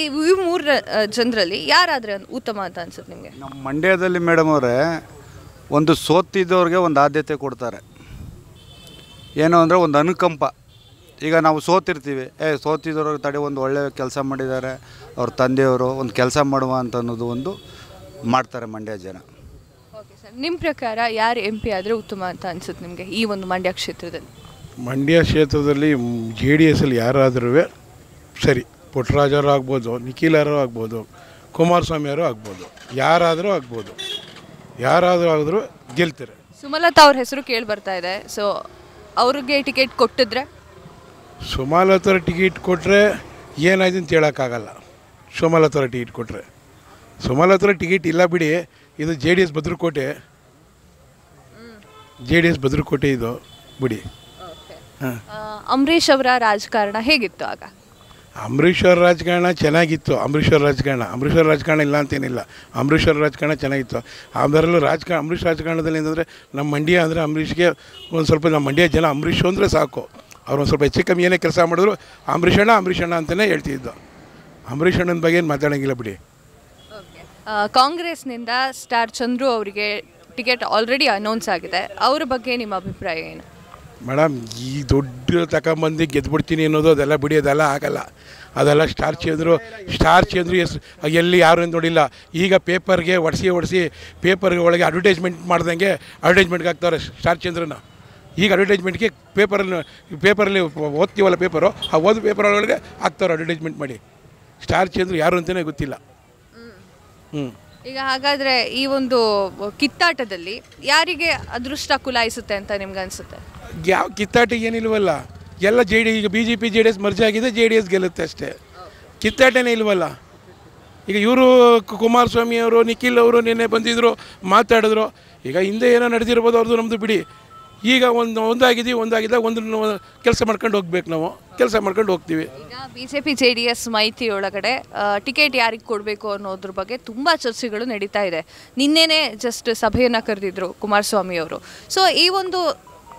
ಈ ಮೂರು ಜನರಲ್ಲಿ ಯಾರಾದರೆ ಉತ್ತಮ ಅಂತ ಅನ್ಸುತ್ತೆ ನಿಮಗೆ ನಮ್ಮ ಮಂಡ್ಯದಲ್ಲಿ ಮೇಡಮ್ ಅವರೇ ಒಂದು ಸೋತಿದ್ದವ್ರಿಗೆ ಒಂದು ಆದ್ಯತೆ ಕೊಡ್ತಾರೆ ಏನು ಅಂದರೆ ಒಂದು ಅನುಕಂಪ ಈಗ ನಾವು ಸೋತಿರ್ತೀವಿ ಏ ಸೋತಿದ್ರ ತಡೆ ಒಂದು ಒಳ್ಳೆಯ ಕೆಲಸ ಮಾಡಿದ್ದಾರೆ ಅವ್ರ ತಂದೆಯವರು ಒಂದು ಕೆಲಸ ಮಾಡುವ ಅಂತ ಅನ್ನೋದು ಒಂದು ಮಾಡ್ತಾರೆ ಮಂಡ್ಯ ಜನ ಓಕೆ ಸರ್ ನಿಮ್ಮ ಪ್ರಕಾರ ಯಾರು ಎಂ ಪಿ ಆದರೆ ಉತ್ತಮ ಅಂತ ಅನಿಸುತ್ತೆ ನಿಮಗೆ ಈ ಒಂದು ಮಂಡ್ಯ ಕ್ಷೇತ್ರದಲ್ಲಿ ಮಂಡ್ಯ ಕ್ಷೇತ್ರದಲ್ಲಿ ಜೆ ಡಿ ಎಸ್ಸಲ್ಲಿ ಯಾರಾದರೂ ಸರಿ ಪುಟ್ಟರಾಜರು ಆಗ್ಬೋದು ನಿಖಿಲರು ಆಗ್ಬೋದು ಕುಮಾರಸ್ವಾಮಿಯವರು ಆಗ್ಬೋದು ಯಾರಾದರೂ ಆಗ್ಬೋದು ಯಾರಾದರೂ ಆದರೂ ಗೆಲ್ತಾರೆ ಸುಮಲತಾ ಅವ್ರ ಹೆಸರು ಕೇಳಿ ಬರ್ತಾ ಇದೆ ಸೊ ಅವ್ರಿಗೆ ಟಿಕೆಟ್ ಕೊಟ್ಟಿದ್ರೆ ಸುಮಾಲತರ ಟಿಕೆಟ್ ಕೊಟ್ಟರೆ ಏನಾಯ್ತು ಅಂತ ಹೇಳೋಕ್ಕಾಗಲ್ಲ ಸುಮಾಲತರ ಟಿಕೆಟ್ ಕೊಟ್ಟರೆ ಸುಮಾಲತರ ಟಿಕೆಟ್ ಇಲ್ಲ ಬಿಡಿ ಇದು ಜೆ ಡಿ ಎಸ್ ಭದ್ರಕೋಟೆ ಜೆ ಡಿ ಎಸ್ ಭದ್ರಕೋಟೆ ಇದು ಬಿಡಿ ಅಂಬರೀಷ್ ಅವರ ರಾಜಕಾರಣ ಹೇಗಿತ್ತು ಆಗ ಅಂಬರೀಶ್ವರ ರಾಜಕಾರಣ ಚೆನ್ನಾಗಿತ್ತು ಅಂಬರೀಶ್ವರ ರಾಜಕಾರಣ ಅವರ ರಾಜಕಾರಣ ಇಲ್ಲ ಅಂತೇನಿಲ್ಲ ಅವರ ರಾಜಕಾರಣ ಚೆನ್ನಾಗಿತ್ತು ಅದರಲ್ಲೂ ರಾಜಕಾರಣ ಅಂಬರೀಷ್ ರಾಜಕಾರಣದಲ್ಲಿ ಏನಂದರೆ ನಮ್ಮ ಮಂಡ್ಯ ಅಂದರೆ ಅಂಬರೀಷ್ಗೆ ಒಂದು ಸ್ವಲ್ಪ ನಮ್ಮ ಮಂಡ್ಯ ಜನ ಅಂಬರೀಷು ಅಂದರೆ ಸಾಕು ಒಂದು ಸ್ವಲ್ಪ ಹೆಚ್ಚು ಕಮ್ಮಿ ಏನೇ ಕೆಲಸ ಮಾಡಿದ್ರು ಅಂಬರೀಷಣ್ಣ ಅಂಬರೀಷಣ್ಣ ಅಂತಲೇ ಹೇಳ್ತಿದ್ದು ಅಂಬರೀಷಣ್ಣನ ಬಗ್ಗೆ ಏನು ಮಾತಾಡೋಂಗಿಲ್ಲ ಬಿಡಿ ಕಾಂಗ್ರೆಸ್ನಿಂದ ಸ್ಟಾರ್ ಚಂದ್ರು ಅವರಿಗೆ ಟಿಕೆಟ್ ಆಲ್ರೆಡಿ ಅನೌನ್ಸ್ ಆಗಿದೆ ಅವ್ರ ಬಗ್ಗೆ ನಿಮ್ಮ ಅಭಿಪ್ರಾಯ ಏನು ಮೇಡಮ್ ಈ ದೊಡ್ಡ ತಗೊಂಬಂದು ಗೆದ್ಬಿಡ್ತೀನಿ ಅನ್ನೋದು ಅದೆಲ್ಲ ಬಿಡಿ ಅದೆಲ್ಲ ಆಗಲ್ಲ ಅದೆಲ್ಲ ಸ್ಟಾರ್ ಚಂದ್ರು ಸ್ಟಾರ್ ಚಂದ್ರು ಎಸ್ ಎಲ್ಲಿ ಯಾರು ನೋಡಿಲ್ಲ ಈಗ ಪೇಪರ್ಗೆ ಒಡಿಸಿ ಒಡಿಸಿ ಪೇಪರ್ಗೆ ಒಳಗೆ ಅಡ್ವರ್ಟೈಸ್ಮೆಂಟ್ ಮಾಡ್ದಂಗೆ ಅಡ್ವರ್ಟೈಸ್ಮೆಂಟ್ಗೆ ಹಾಕ್ತಾರೆ ಸ್ಟಾರ್ ಚಂದ್ರನ ಈಗ ಅಡ್ವರ್ಟೈಸ್ಮೆಂಟ್ಗೆ ಪೇಪರಲ್ಲಿ ಪೇಪರಲ್ಲಿ ಓದ್ತೀವಲ್ಲ ಪೇಪರು ಆ ಓದು ಪೇಪರ್ ಒಳಗಡೆ ಹಾಕ್ತಾರೆ ಅಡ್ವರ್ಟೈಸ್ಮೆಂಟ್ ಮಾಡಿ ಸ್ಟಾರ್ ಚಂದ್ರು ಯಾರು ಅಂತಲೇ ಗೊತ್ತಿಲ್ಲ ಹ್ಞೂ ಈಗ ಹಾಗಾದರೆ ಈ ಒಂದು ಕಿತ್ತಾಟದಲ್ಲಿ ಯಾರಿಗೆ ಅದೃಷ್ಟ ಕುಲಾಯಿಸುತ್ತೆ ಅಂತ ನಿಮ್ಗೆ ಅನಿಸುತ್ತೆ ಯಾವ ಕಿತ್ತಾಟ ಏನಿಲ್ವಲ್ಲ ಎಲ್ಲ ಜೆ ಡಿ ಈಗ B J P J D S merge ಆಗಿದೆ ಜೆ ಡಿ ಎಸ್ ಗೆಲ್ಲುತ್ತೆ ಅಷ್ಟೇ ಕಿತ್ತಾಟನೇ ಇಲ್ವಲ್ಲ ಈಗ ಇವರು ಕುಮಾರಸ್ವಾಮಿ ಅವರು ನಿಖಿಲ್ ಅವರು ನಿನ್ನೆ ಬಂದಿದ್ದರು ಮಾತಾಡಿದ್ರು ಈಗ ಹಿಂದೆ ಏನೋ ನಡೆದಿರ್ಬೋದು ಅವ್ರದ್ದು ನಮ್ಮದು ಬಿಡಿ ಈಗ ಒಂದು ಒಂದಾಗಿದ್ದೀವಿ ಒಂದಾಗಿದೆ ಒಂದು ಕೆಲಸ ಮಾಡ್ಕೊಂಡು ಹೋಗ್ಬೇಕು ನಾವು ಕೆಲಸ ಮಾಡ್ಕೊಂಡು ಹೋಗ್ತೀವಿ B J P J D S ಮೈತ್ರಿ ಒಳಗಡೆ ಟಿಕೆಟ್ ಯಾರಿಗೆ ಕೊಡಬೇಕು ಅನ್ನೋದ್ರ ಬಗ್ಗೆ ತುಂಬ ಚರ್ಚೆಗಳು ನಡೀತಾ ಇದೆ ನಿನ್ನೆನೇ ಜಸ್ಟ್ ಸಭೆಯನ್ನು ಕರೆದಿದ್ರು ಕುಮಾರಸ್ವಾಮಿ ಅವರು ಸೊ ಈ ಒಂದು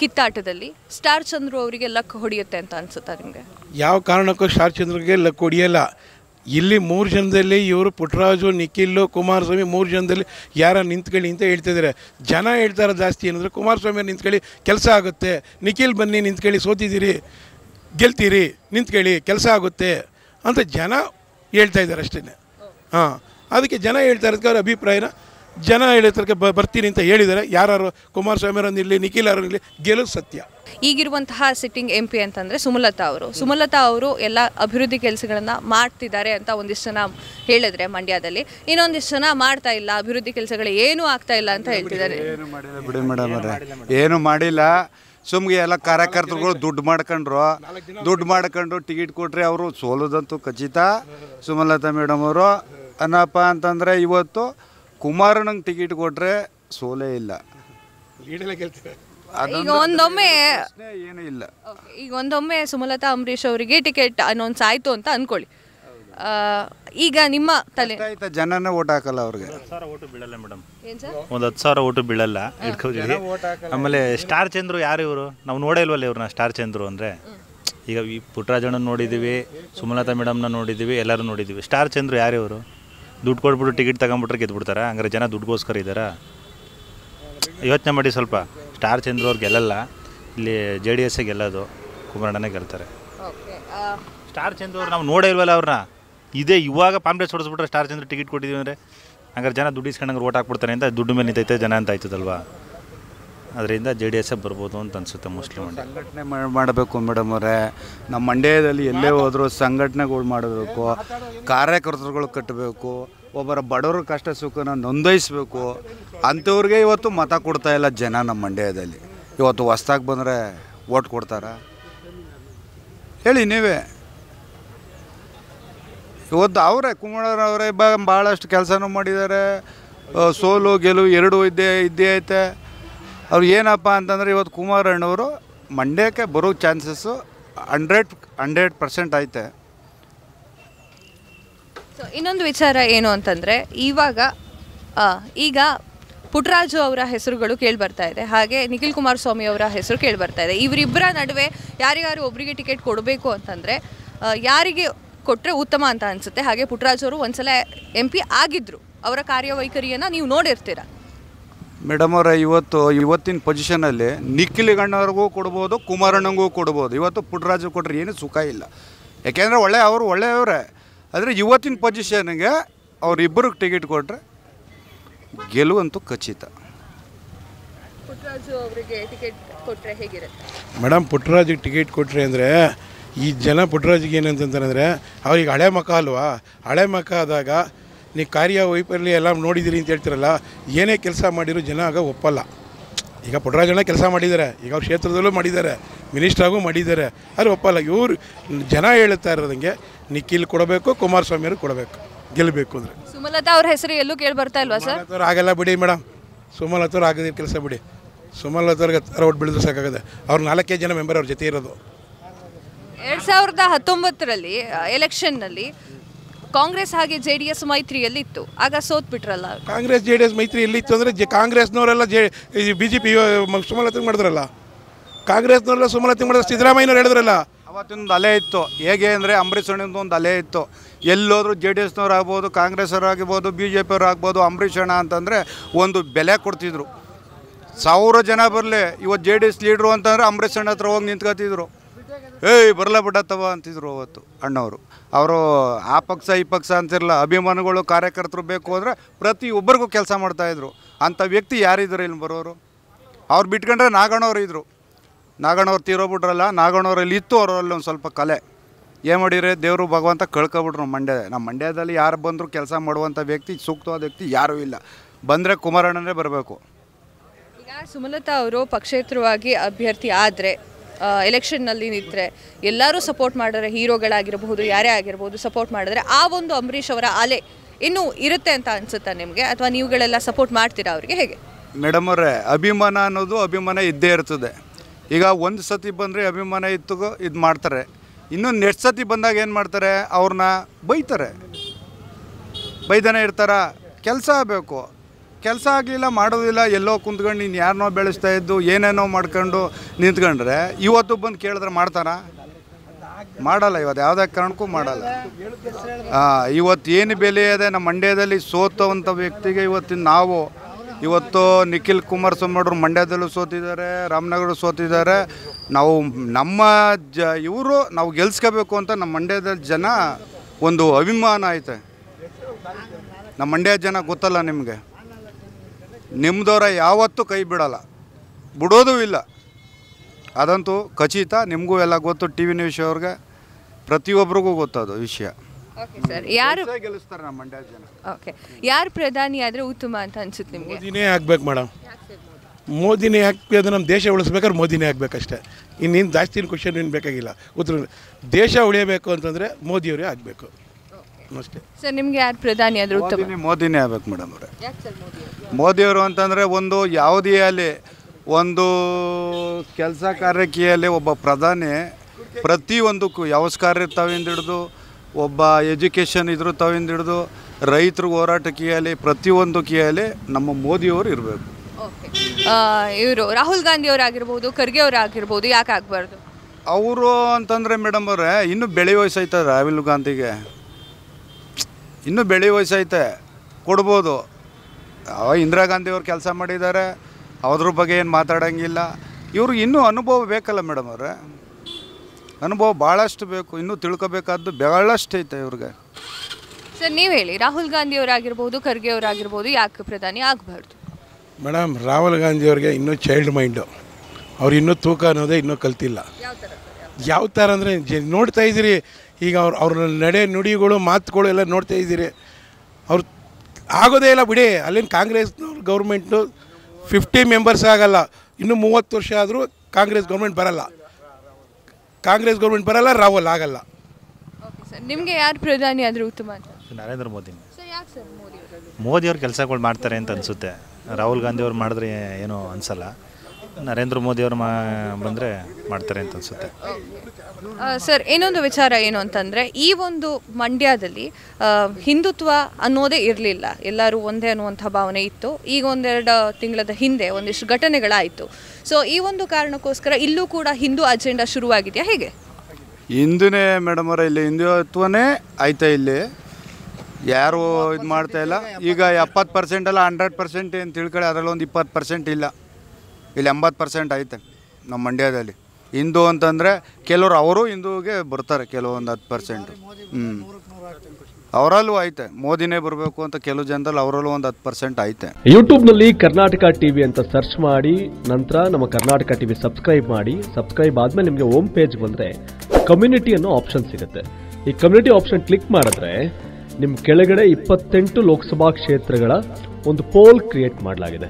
ಕಿತ್ತಾಟದಲ್ಲಿ ಸ್ಟಾರ್ ಚಂದ್ರು ಅವರಿಗೆ ಲಕ್ ಹೊಡಿಯುತ್ತೆ ಅಂತ ಅನ್ಸುತ್ತಾ ನಿಮಗೆ ಯಾವ ಕಾರಣಕ್ಕೂ ಸ್ಟಾರ್ ಚಂದ್ರಿಗೆ ಲಕ್ ಹೊಡಿಯಲ್ಲ ಇಲ್ಲಿ ಮೂರು ಜನದಲ್ಲಿ ಇವರು ಪುಟ್ರಾಜು ನಿಖಿಲ್ ಕುಮಾರಸ್ವಾಮಿ ಮೂರು ಜನದಲ್ಲಿ ಯಾರ ನಿಂತ್ಕೊಳ್ಳಿ ಅಂತ ಹೇಳ್ತಿದ್ದಾರೆ ಜನ ಹೇಳ್ತಾರೆ ಜಾಸ್ತಿ ಏನಂದರೆ ಕುಮಾರಸ್ವಾಮಿ ನಿಂತ್ಕೊಳ್ಳಿ ಕೆಲಸ ಆಗುತ್ತೆ ನಿಖಿಲ್ ಬನ್ನಿ ನಿಂತ್ಕೊಳ್ಳಿ ಸೋತಿದ್ದೀರಿ ಗೆಲ್ತೀರಿ ನಿಂತ್ಕೊಳ್ಳಿ ಕೆಲಸ ಆಗುತ್ತೆ ಅಂತ ಜನ ಹೇಳ್ತಾ ಇದ್ದಾರೆ ಅಷ್ಟೇ ಹಾಂ ಅದಕ್ಕೆ ಜನ ಹೇಳ್ತಾ ಇರೋದಕ್ಕೆ ಅವ್ರ ಅಭಿಪ್ರಾಯನ ಜನ ಹೇಳಿದ ಬ ಬರ್ತೀನಿ ಅಂತ ಹೇಳಿದರೆ ಯಾರು ಕುಮಾರಸ್ವಾಮಿ ನಿಖಿಲ್ ಇರಲಿ ಗೆಲುವು ಸತ್ಯ ಈಗಿರುವಂತಹ ಸಿಟ್ಟಿಂಗ್ ಎಂ ಪಿ ಅಂತಂದರೆ ಸುಮಲತಾ ಅವರು ಸುಮಲತಾ ಅವರು ಎಲ್ಲ ಅಭಿವೃದ್ಧಿ ಕೆಲಸಗಳನ್ನು ಮಾಡ್ತಿದ್ದಾರೆ ಅಂತ ಒಂದಿಷ್ಟು ಜನ ಹೇಳಿದ್ರೆ ಮಂಡ್ಯದಲ್ಲಿ ಇನ್ನೊಂದಿಷ್ಟು ಜನ ಮಾಡ್ತಾ ಇಲ್ಲ ಅಭಿವೃದ್ಧಿ ಕೆಲಸಗಳು ಏನೂ ಆಗ್ತಾ ಇಲ್ಲ ಅಂತ ಹೇಳ್ತಿದ್ದಾರೆ ಏನು ಮಾಡಿಲ್ಲ ಸುಮ್ಗೆ ಎಲ್ಲ ಕಾರ್ಯಕರ್ತರುಗಳು ದುಡ್ಡು ಮಾಡ್ಕೊಂಡ್ರು ದುಡ್ಡು ಮಾಡ್ಕೊಂಡು ಟಿಕೆಟ್ ಕೊಟ್ಟರೆ ಅವರು ಸೋಲೋದಂತೂ ಖಚಿತ ಸುಮಲತಾ ಮೇಡಮ್ ಅವರು ಅನ್ನಪ್ಪ ಅಂತಂದರೆ ಇವತ್ತು ಕುಮಾರನಂಗ್ ಟಿಕೆಟ್ ಕೊಟ್ರೆ ಸೋಲೇ ಇಲ್ಲ ಈಗ ಒಂದೊಮ್ಮೆ ಏನೂ ಇಲ್ಲ ಈಗ ಒಂದೊಮ್ಮೆ ಸುಮಲತಾ ಅಂಬರೀಶ್ ಅವರಿಗೆ ಟಿಕೆಟ್ ಅನೌನ್ಸ್ ಆಯ್ತು ಅಂತ ಅನ್ಕೊಳ್ಳಿ ಈಗ ನಿಮ್ಮ ತಲೆ ಆಯ್ತಾ ಓಟ್ ಹಾಕಲ್ಲ ಅವ್ರಿಗೆ ಮೇಡಮ್ ಒಂದು ಹತ್ತು ಸಾವಿರ ಓಟು ಬೀಳಲ್ಲ ಇಟ್ಕೋತೀವಿ ಆಮೇಲೆ ಸ್ಟಾರ್ ಚಂದ್ರು ಯಾರು ಇವರು ನಾವು ನೋಡೇ ಇಲ್ವಲ್ಲ ಇವ್ರನ್ನ ಸ್ಟಾರ್ ಚಂದ್ರು ಅಂದ್ರೆ ಈಗ ಈ ಪುಟ್ಟರಾಜಣ್ಣ ನೋಡಿದ್ದೀವಿ ಸುಮಲತಾ ಮೇಡಮ್ನ ನೋಡಿದ್ದೀವಿ ಎಲ್ಲರೂ ನೋಡಿದ್ದೀವಿ ಸ್ಟಾರ್ ಚಂದ್ರು ಯಾರು ಇವರು ದುಡ್ಡು ಕೊಟ್ಬಿಟ್ಟು ಟಿಕೆಟ್ ತಗೊಂಬಿಟ್ರೆ ಗೆದ್ಬಿಡ್ತಾರೆ ಹಂಗಾರೆ ಜನ ದುಡ್ಡುಗೋಸ್ಕರ ಇದ್ದಾರೆ ಯೋಚನೆ ಮಾಡಿ ಸ್ವಲ್ಪ ಸ್ಟಾರ್ ಚಂದ್ರ ಅವ್ರು ಗೆಲ್ಲಲ್ಲ ಇಲ್ಲಿ ಜೆ ಡಿ ಎಸ್ಸೇ ಗೆಲ್ಲೋದು ಕುಮಾರಣ್ಣನೇ ಗೆಲ್ತಾರೆ ಸ್ಟಾರ್ ಚಂದ್ರ ನಾವು ನೋಡೇ ಇಲ್ವಲ್ಲ ಅವ್ರನ್ನ ಇದೇ ಇವಾಗ ಪಾಂಪ್ಲೆಟ್ಸ್ ಹೊಡಿಸ್ಬಿಟ್ರೆ ಸ್ಟಾರ್ ಚಂದ್ರ ಟಿಕೆಟ್ ಕೊಟ್ಟಿದ್ದೀವಿ ಅಂದರೆ ಹಂಗಾರೆ ಜನ ದುಡ್ಡು ಇಸ್ಕೊಂಡು ಓಟ್ ಹಾಕ್ಬಿಡ್ತಾರೆ ಅಂತ ದುಡ್ಡು ಮೇಲೆ ನಿಂತೈತೆ ಜನ ಅಂತ ಆಯ್ತದಲ್ವಾ ಅದರಿಂದ ಜೆ ಡಿ ಎಸ್ ಬರ್ಬೋದು ಅಂತ ಅನಿಸುತ್ತೆ ಮುಸ್ಲಿಮ್ ಸಂಘಟನೆ ಮಾಡಬೇಕು ಮೇಡಮ್ ಅವರೇ ನಮ್ಮ ಮಂಡ್ಯದಲ್ಲಿ ಎಲ್ಲೇ ಹೋದರೂ ಸಂಘಟನೆಗಳು ಮಾಡಬೇಕು ಕಾರ್ಯಕರ್ತರುಗಳು ಕಟ್ಟಬೇಕು ಒಬ್ಬರ ಬಡವರ ಕಷ್ಟ ಸುಖನ ನೋಂದಾಯಿಸಬೇಕು ಅಂಥವ್ರಿಗೆ ಇವತ್ತು ಮತ ಕೊಡ್ತಾ ಇಲ್ಲ ಜನ ನಮ್ಮ ಮಂಡ್ಯದಲ್ಲಿ ಇವತ್ತು ಹೊಸ್ದಾಗಿ ಬಂದರೆ ಓಟ್ ಕೊಡ್ತಾರ ಹೇಳಿ ನೀವೇ ಇವತ್ತು ಅವರೇ ಕುಮಾರವರೇ ಬಾ ಭಾಳಷ್ಟು ಕೆಲಸನೂ ಮಾಡಿದ್ದಾರೆ ಸೋಲು ಗೆಲುವು ಎರಡೂ ಇದ್ದೇ ಇದ್ದೇ ಐತೆ ಅವ್ರು ಏನಪ್ಪ ಅಂತಂದರೆ ಇವತ್ತು ಕುಮಾರಣ್ಣವರು ಮಂಡ್ಯಕ್ಕೆ ಬರೋ ಚಾನ್ಸಸ್ಸು ಹಂಡ್ರೆಡ್ ಹಂಡ್ರೆಡ್ ಪರ್ಸೆಂಟ್ ಐತೆ ಇನ್ನೊಂದು ವಿಚಾರ ಏನು ಅಂತಂದರೆ ಇವಾಗ ಈಗ ಪುಟ್ರಾಜು ಅವರ ಹೆಸರುಗಳು ಬರ್ತಾ ಇದೆ ಹಾಗೆ ನಿಖಿಲ್ ಕುಮಾರಸ್ವಾಮಿ ಅವರ ಹೆಸರು ಕೇಳಿಬರ್ತಾ ಇದೆ ಇವರಿಬ್ಬರ ನಡುವೆ ಯಾರಿಗಾರು ಒಬ್ಬರಿಗೆ ಟಿಕೆಟ್ ಕೊಡಬೇಕು ಅಂತಂದರೆ ಯಾರಿಗೆ ಕೊಟ್ಟರೆ ಉತ್ತಮ ಅಂತ ಅನಿಸುತ್ತೆ ಹಾಗೆ ಪುಟ್ಟರಾಜು ಅವರು ಒಂದ್ಸಲ ಎಂ ಪಿ ಆಗಿದ್ದರು ಅವರ ಕಾರ್ಯವೈಖರಿಯನ್ನು ನೀವು ನೋಡಿರ್ತೀರ ಮೇಡಮ್ ಅವರ ಇವತ್ತು ಇವತ್ತಿನ ಪೊಸಿಷನಲ್ಲಿ ನಿಖಿಲಿಗಣ್ಣವ್ರಿಗೂ ಕೊಡ್ಬೋದು ಕುಮಾರಣ್ಣಂಗೂ ಕೊಡ್ಬೋದು ಇವತ್ತು ಪುಟ್ಟರಾಜು ಕೊಟ್ರೆ ಏನು ಸುಖ ಇಲ್ಲ ಯಾಕೆಂದರೆ ಒಳ್ಳೆ ಅವರು ಒಳ್ಳೆಯವರೇ ಆದರೆ ಇವತ್ತಿನ ಪೊಸಿಷನ್ಗೆ ಅವರಿಬ್ಬರಿಗೆ ಟಿಕೆಟ್ ಕೊಟ್ಟರೆ ಗೆಲುವಂತೂ ಖಚಿತ ಮೇಡಮ್ ಪುಟ್ಟರಾಜಿಗೆ ಟಿಕೆಟ್ ಕೊಟ್ರಿ ಅಂದರೆ ಈ ಜನ ಪುಟ್ಟರಾಜಿಗೆ ಏನಂತಂತಾರೆ ಅವ್ರಿಗೆ ಹಳೆ ಮಕ ಅಲ್ವಾ ಹಳೆ ಮಕ ಆದಾಗ ನೀವು ಕಾರ್ಯವೈಫಲ್ಯ ಎಲ್ಲ ನೋಡಿದ್ದೀರಿ ಅಂತ ಹೇಳ್ತಿರಲ್ಲ ಏನೇ ಕೆಲಸ ಮಾಡಿದರೂ ಜನ ಆಗ ಒಪ್ಪಲ್ಲ ಈಗ ಪುಟ್ಟರಾಜಣ್ಣ ಕೆಲಸ ಮಾಡಿದ್ದಾರೆ ಈಗ ಅವ್ರ ಕ್ಷೇತ್ರದಲ್ಲೂ ಮಾಡಿದ್ದಾರೆ ಮಿನಿಸ್ಟ್ರಾಗೂ ಮಾಡಿದ್ದಾರೆ ಆದರೆ ಒಪ್ಪಲ್ಲ ಇವರು ಜನ ಹೇಳ್ತಾ ಇರೋದಂಗೆ ನಿಖಿಲ್ ಕೊಡಬೇಕು ಕುಮಾರಸ್ವಾಮಿಯವರು ಕೊಡಬೇಕು ಗೆಲ್ಲಬೇಕು ಅಂದರೆ ಸುಮಲತಾ ಅವ್ರ ಹೆಸರು ಎಲ್ಲೂ ಕೇಳಿ ಬರ್ತಾ ಇಲ್ವಾ ಸರ್ ಆಗಲ್ಲ ಬಿಡಿ ಮೇಡಮ್ ಸುಮಲತವ್ರು ಆಗದ ಕೆಲಸ ಬಿಡಿ ಸುಮಲತವ್ರಿಗೆ ರೋಡ್ ಬಿಳಿದ್ರೆ ಸಾಕಾಗದೆ ಅವ್ರ ನಾಲ್ಕೇ ಜನ ಮೆಂಬರ್ ಅವ್ರ ಜೊತೆ ಇರೋದು ಎರಡು ಸಾವಿರದ ಹತ್ತೊಂಬತ್ತರಲ್ಲಿ ಎಲೆಕ್ಷನ್ನಲ್ಲಿ ಕಾಂಗ್ರೆಸ್ ಹಾಗೆ ಜೆ ಡಿ ಎಸ್ ಮೈತ್ರಿಯಲ್ಲಿತ್ತು ಆಗ ಸೋತ್ ಬಿಟ್ರಲ್ಲ ಕಾಂಗ್ರೆಸ್ ಜೆ ಡಿ ಎಸ್ ಮೈತ್ರಿ ಎಲ್ಲಿತ್ತು ಅಂದ್ರೆ ಜೆ ಕಾಂಗ್ರೆಸ್ನವರೆಲ್ಲ J B J P Sumalatha ಮಾಡಿದ್ರಲ್ಲ ಕಾಂಗ್ರೆಸ್ನವರೆಲ್ಲ ಸುಮಲತೆ ಮಾಡಿದ್ರೆ ಸಿದ್ದರಾಮಯ್ಯನವ್ರು ಹೇಳಿದ್ರಲ್ಲ ಅವತ್ತೊಂದು ಅಲೆ ಇತ್ತು ಹೇಗೆ ಅಂದರೆ ಅಂಬರೀಷ್ ಅಣ್ಣಂದು ಒಂದು ಅಲೆ ಇತ್ತು ಎಲ್ಲೋದ್ರು ಜೆ ಡಿ ಎಸ್ನವ್ರು ಆಗ್ಬೋದು ಕಾಂಗ್ರೆಸ್ನವ್ರು ಆಗ್ಬೋದು ಬಿ ಜೆ ಪಿಯವ್ರು ಆಗ್ಬೋದು ಅಂಬರೀಷ್ ಅಣ್ಣ ಅಂತಂದರೆ ಒಂದು ಬೆಲೆ ಕೊಡ್ತಿದ್ರು ಸಾವಿರ ಜನ ಬರಲಿ ಇವತ್ತು ಜೆ ಡಿ ಎಸ್ ಲೀಡ್ರು ಅಂತಂದ್ರೆ ಅಂಬರೀಷ್ ಅಣ್ಣ ಹತ್ರ ಹೋಗಿ ನಿಂತ್ಕೋತಿದ್ರು ಏಯ್ ಬರಲ್ಲ ಬಿಡತ್ತವ ಅಂತಿದ್ರು ಅವತ್ತು ಅಣ್ಣವರು ಅವರು ಆ ಪಕ್ಷ ಈ ಪಕ್ಷ ಅಂತಿರಲ್ಲ ಅಭಿಮಾನಿಗಳು ಕಾರ್ಯಕರ್ತರು ಬೇಕು ಅಂದರೆ ಪ್ರತಿಯೊಬ್ಬರಿಗೂ ಕೆಲಸ ಮಾಡ್ತಾಯಿದ್ರು ಅಂಥ ವ್ಯಕ್ತಿ ಯಾರಿದ್ರು ಇಲ್ಲಿ ಬರೋರು ಅವ್ರು ಬಿಟ್ಕೊಂಡ್ರೆ ನಾಗಣ್ಣವ್ರು ಇದ್ದರು ನಾಗಣ್ಣವ್ರು ತೀರೋಬಿಟ್ರಲ್ಲ ಇಲ್ಲಿ ಇತ್ತು ಅವರಲ್ಲಿ ಒಂದು ಸ್ವಲ್ಪ ಕಲೆ ಏನು ಮಾಡಿರಿ ದೇವರು ಭಗವಂತ ಕಳ್ಕೊಬಿಟ್ರು ಮಂಡ್ಯ ನಮ್ಮ ಮಂಡ್ಯದಲ್ಲಿ ಯಾರು ಬಂದರೂ ಕೆಲಸ ಮಾಡುವಂಥ ವ್ಯಕ್ತಿ ಸೂಕ್ತವಾದ ವ್ಯಕ್ತಿ ಯಾರೂ ಇಲ್ಲ ಬಂದರೆ ಕುಮಾರಣ್ಣನೇ ಬರಬೇಕು ಈಗ ಸುಮಲತಾ ಅವರು ಪಕ್ಷೇತರವಾಗಿ ಅಭ್ಯರ್ಥಿ ಆದರೆ ಎಲೆಕ್ಷನ್ನಲ್ಲಿ ನಿಂತರೆ ಎಲ್ಲರೂ ಸಪೋರ್ಟ್ ಮಾಡಿದ್ರೆ ಹೀರೋಗಳಾಗಿರಬಹುದು ಯಾರೇ ಆಗಿರ್ಬೋದು ಸಪೋರ್ಟ್ ಮಾಡಿದ್ರೆ ಆ ಒಂದು ಅಂಬರೀಷ್ ಅವರ ಅಲೆ ಇನ್ನೂ ಇರುತ್ತೆ ಅಂತ ಅನ್ಸುತ್ತಾ ನಿಮಗೆ ಅಥವಾ ನೀವುಗಳೆಲ್ಲ ಸಪೋರ್ಟ್ ಮಾಡ್ತೀರಾ ಅವರಿಗೆ ಹೇಗೆ ಮೇಡಮ್ ಅವರೇ ಅಭಿಮಾನ ಅನ್ನೋದು ಅಭಿಮಾನ ಇದ್ದೇ ಇರ್ತದೆ ಈಗ ಒಂದು ಸತಿ ಬಂದರೆ ಅಭಿಮಾನ ಇತ್ತು ಇದು ಮಾಡ್ತಾರೆ ಇನ್ನೊಂದು ನೆಕ್ಸ್ಟ್ ಸತಿ ಬಂದಾಗ ಏನು ಮಾಡ್ತಾರೆ ಅವ್ರನ್ನ ಬೈತಾರೆ ಬೈದನೇ ಇರ್ತಾರ ಕೆಲಸ ಬೇಕು ಕೆಲಸ ಆಗಲಿಲ್ಲ ಮಾಡೋದಿಲ್ಲ ಎಲ್ಲೋ ಕುಂತ್ಕೊಂಡು ನೀನು ಯಾರನ್ನೋ ಬೆಳೆಸ್ತಾ ಇದ್ದು ಏನೇನೋ ಮಾಡ್ಕೊಂಡು ನಿಂತ್ಕೊಂಡ್ರೆ ಇವತ್ತು ಬಂದು ಕೇಳಿದ್ರೆ ಮಾಡ್ತಾರಾ ಮಾಡಲ್ಲ ಇವತ್ತು ಯಾವುದೇ ಕಾರಣಕ್ಕೂ ಮಾಡಲ್ಲ ಹಾಂ ಇವತ್ತು ಏನು ಬೆಲೆ ಇದೆ ನಮ್ಮ ಮಂಡ್ಯದಲ್ಲಿ ಸೋತವಂಥ ವ್ಯಕ್ತಿಗೆ ಇವತ್ತಿನ ನಾವು ಇವತ್ತು ನಿಖಿಲ್ ಕುಮಾರ್ ಅವರು ಮಂಡ್ಯದಲ್ಲೂ ಸೋತಿದ್ದಾರೆ ರಾಮನಗರ ಸೋತಿದ್ದಾರೆ ನಾವು ನಮ್ಮ ಜ ಇವರು ನಾವು ಗೆಲ್ಸ್ಕೋಬೇಕು ಅಂತ ನಮ್ಮ ಮಂಡ್ಯದ ಜನ ಒಂದು ಅಭಿಮಾನ ಐತೆ ನಮ್ಮ ಮಂಡ್ಯದ ಜನ ಗೊತ್ತಲ್ಲ ನಿಮಗೆ ನಿಮ್ಮದವರ ಯಾವತ್ತೂ ಕೈ ಬಿಡೋಲ್ಲ ಬಿಡೋದೂ ಇಲ್ಲ ಅದಂತೂ ಖಚಿತ ನಿಮಗೂ ಎಲ್ಲ ಗೊತ್ತು ಟಿ ವಿ ನ್ಯೂಸ್ ಅವ್ರಿಗೆ ಪ್ರತಿಯೊಬ್ಬರಿಗೂ ಗೊತ್ತದು ವಿಷಯ ಯಾರು ಗೆಲ್ಲಿಸ್ತಾರೆ ನಮ್ಮ ಮಂಡ್ಯ ಜನ ಓಕೆ ಯಾರು ಪ್ರಧಾನಿ ಆದರೆ ಉತ್ತಮ ಅಂತ ಅನ್ಸುತ್ತೆ ನಿಮಗೆ ಮೋದಿನೇ ಆಗ್ಬೇಕು ಮೇಡಮ್ ಮೋದಿನೇ ಹಾಕಿ ಅದು ನಮ್ಮ ದೇಶ ಉಳಿಸ್ಬೇಕಾದ್ರೆ ಮೋದಿನೇ ಆಗಬೇಕಷ್ಟೇ ಇನ್ನೇನು ಜಾಸ್ತಿ ಕ್ವಶನ್ ಏನು ಬೇಕಾಗಿಲ್ಲ ಉತ್ತರ ದೇಶ ಉಳಿಯಬೇಕು ಅಂತಂದರೆ ಮೋದಿಯವರೇ ಆಗಬೇಕು ನಮಸ್ತೆ ಸರ್ ನಿಮಗೆ ಯಾರು ಪ್ರಧಾನಿ ಮೋದಿನೇ ಆಗ್ಬೇಕು ಮೇಡಮ್ ಮೋದಿಯವರು ಅಂತಂದ್ರೆ ಒಂದು ಯಾವುದೇ ಅಲ್ಲಿ ಒಂದು ಕೆಲಸ ಕಾರ್ಯಕ್ಕೆ ಒಬ್ಬ ಪ್ರಧಾನಿ ಪ್ರತಿಯೊಂದಕ್ಕೂ ಯಾವಸ್ಕಾರ ತಾವಿಂದ ಹಿಡಿದು ಒಬ್ಬ ಎಜುಕೇಷನ್ ಇದ್ರು ತಾವಿಂದ ಹಿಡಿದು ರೈತರು ಹೋರಾಟಕ್ಕಿಯಲ್ಲಿ ಪ್ರತಿಯೊಂದು ಕಿಯಲ್ಲಿ ನಮ್ಮ ಮೋದಿಯವರು ಇರಬೇಕು ಇವರು ರಾಹುಲ್ ಗಾಂಧಿ ಅವರಾಗಿರ್ಬೋದು ಖರ್ಗೆ ಅವರಾಗಿರ್ಬೋದು ಯಾಕೆ ಆಗಬಾರ್ದು ಅವರು ಅಂತಂದರೆ ಮೇಡಮ್ ಅವರೇ ಇನ್ನೂ ಬೆಳೆ ವಯಸ್ಸಾಯ್ತಾರೆ ರಾಹುಲ್ ಗಾಂಧಿಗೆ ಇನ್ನೂ ವಯಸ್ಸೈತೆ ಕೊಡ್ಬೋದು ಅವ ಇಂದಿರಾ ಗಾಂಧಿಯವ್ರು ಕೆಲಸ ಮಾಡಿದ್ದಾರೆ ಅದ್ರ ಬಗ್ಗೆ ಏನು ಮಾತಾಡೋಂಗಿಲ್ಲ ಇವ್ರಿಗೆ ಇನ್ನೂ ಅನುಭವ ಬೇಕಲ್ಲ ಮೇಡಮ್ ಅವ್ರೆ ಅನುಭವ ಭಾಳಷ್ಟು ಬೇಕು ಇನ್ನೂ ತಿಳ್ಕೊಬೇಕಾದ್ದು ಬಹಳಷ್ಟು ಐತೆ ಇವ್ರಿಗೆ ಸರ್ ನೀವು ಹೇಳಿ ರಾಹುಲ್ ಗಾಂಧಿ ಅವರಾಗಿರ್ಬೋದು ಖರ್ಗೆ ಅವರಾಗಿರ್ಬೋದು ಯಾಕೆ ಪ್ರಧಾನಿ ಆಗಬಾರ್ದು ಮೇಡಮ್ ರಾಹುಲ್ ಗಾಂಧಿ ಅವ್ರಿಗೆ ಇನ್ನೂ ಚೈಲ್ಡ್ ಮೈಂಡು ಅವ್ರು ಇನ್ನೂ ತೂಕ ಅನ್ನೋದೇ ಇನ್ನೂ ಕಲ್ತಿಲ್ಲ ಯಾವ ಥರ ಅಂದರೆ ನೋಡ್ತಾ ಇದ್ದೀರಿ ಈಗ ಅವ್ರು ಅವ್ರ ನಡೆ ನುಡಿಗಳು ಮಾತುಗಳು ಎಲ್ಲ ನೋಡ್ತಾ ಇದ್ದೀರಿ ಅವ್ರು ಆಗೋದೇ ಇಲ್ಲ ಬಿಡಿ ಅಲ್ಲಿನ ಕಾಂಗ್ರೆಸ್ನ ಗೌರ್ಮೆಂಟು ಫಿಫ್ಟಿ ಮೆಂಬರ್ಸ್ ಆಗಲ್ಲ ಇನ್ನೂ ಮೂವತ್ತು ವರ್ಷ ಆದರೂ ಕಾಂಗ್ರೆಸ್ ಗೌರ್ಮೆಂಟ್ ಬರಲ್ಲ ಕಾಂಗ್ರೆಸ್ ಗೌರ್ಮೆಂಟ್ ಬರಲ್ಲ ರಾಹುಲ್ ಆಗಲ್ಲ ನಿಮಗೆ ಯಾರು ಪ್ರಧಾನಿ ಆದರೂ ಉತ್ತಮ ನರೇಂದ್ರ ಮೋದಿ ಮೋದಿ ಕೆಲಸಗಳು ಮಾಡ್ತಾರೆ ಅಂತ ಅನಿಸುತ್ತೆ ರಾಹುಲ್ ಗಾಂಧಿ ಅವ್ರು ಮಾಡಿದ್ರೆ ಏನೂ ಅನಿಸಲ್ಲ ನರೇಂದ್ರ ಮೋದಿ ಮಾ ಬಂದರೆ ಮಾಡ್ತಾರೆ ಅಂತ ಅನ್ಸುತ್ತೆ ಸರ್ ಇನ್ನೊಂದು ವಿಚಾರ ಏನು ಅಂತಂದರೆ ಈ ಒಂದು ಮಂಡ್ಯದಲ್ಲಿ ಹಿಂದುತ್ವ ಅನ್ನೋದೇ ಇರಲಿಲ್ಲ ಎಲ್ಲರೂ ಒಂದೇ ಅನ್ನುವಂಥ ಭಾವನೆ ಇತ್ತು ಈಗ ಒಂದೆರಡು ತಿಂಗಳದ ಹಿಂದೆ ಒಂದಿಷ್ಟು ಘಟನೆಗಳಾಯಿತು ಸೊ ಈ ಒಂದು ಕಾರಣಕ್ಕೋಸ್ಕರ ಇಲ್ಲೂ ಕೂಡ ಹಿಂದೂ ಅಜೆಂಡಾ ಶುರುವಾಗಿದೆಯಾ ಹೇಗೆ ಹಿಂದೂನೇ ಮೇಡಮ್ ಅವರ ಇಲ್ಲಿ ಹಿಂದುತ್ವನೇ ಆಯ್ತಾ ಇಲ್ಲಿ ಯಾರು ಇದು ಮಾಡ್ತಾ ಇಲ್ಲ ಈಗ ಎಪ್ಪತ್ತು ಪರ್ಸೆಂಟ್ ಅಲ್ಲ ಹಂಡ್ರೆಡ್ ಪರ್ಸೆಂಟ್ ಏನು ತಿಳ್ಕೊಳ್ಳಿ ಅದರಲ್ಲಿ ಒಂದು ಇಪ್ಪತ್ತು ಪರ್ಸೆಂಟ್ ಇಲ್ಲ ಇಲ್ಲಿ ಎಂಬತ್ತು ಪರ್ಸೆಂಟ್ ಐತೆ ನಮ್ಮ ಮಂಡ್ಯದಲ್ಲಿ ಹಿಂದೂ ಅಂತಂದರೆ ಕೆಲವರು ಅವರು ಹಿಂದೂಗೆ ಬರ್ತಾರೆ ಕೆಲವೊಂದು ಹತ್ತು ಪರ್ಸೆಂಟ್ ಹ್ಞೂ ಅವರಲ್ಲೂ ಐತೆ ಮೋದಿನೇ ಬರಬೇಕು ಅಂತ ಕೆಲವು ಜನದಲ್ಲಿ ಅವರಲ್ಲೂ ಒಂದು ಹತ್ತು ಪರ್ಸೆಂಟ್ ಐತೆ ಯೂಟ್ಯೂಬ್ನಲ್ಲಿ ಕರ್ನಾಟಕ ಟಿವಿ ಅಂತ ಸರ್ಚ್ ಮಾಡಿ ನಂತರ ನಮ್ಮ ಕರ್ನಾಟಕ ಟಿವಿ ಸಬ್ಸ್ಕ್ರೈಬ್ ಮಾಡಿ ಸಬ್ಸ್ಕ್ರೈಬ್ ಆದ್ಮೇಲೆ ನಿಮಗೆ ಓಮ್ ಪೇಜ್ ಬಂದರೆ ಕಮ್ಯುನಿಟಿ ಅನ್ನೋ ಆಪ್ಷನ್ ಸಿಗುತ್ತೆ ಈ ಕಮ್ಯುನಿಟಿ ಆಪ್ಷನ್ ಕ್ಲಿಕ್ ಮಾಡಿದ್ರೆ ನಿಮ್ಮ ಕೆಳಗಡೆ ಇಪ್ಪತ್ತೆಂಟು ಲೋಕಸಭಾ ಕ್ಷೇತ್ರಗಳ ಒಂದು ಪೋಲ್ ಕ್ರಿಯೇಟ್ ಮಾಡಲಾಗಿದೆ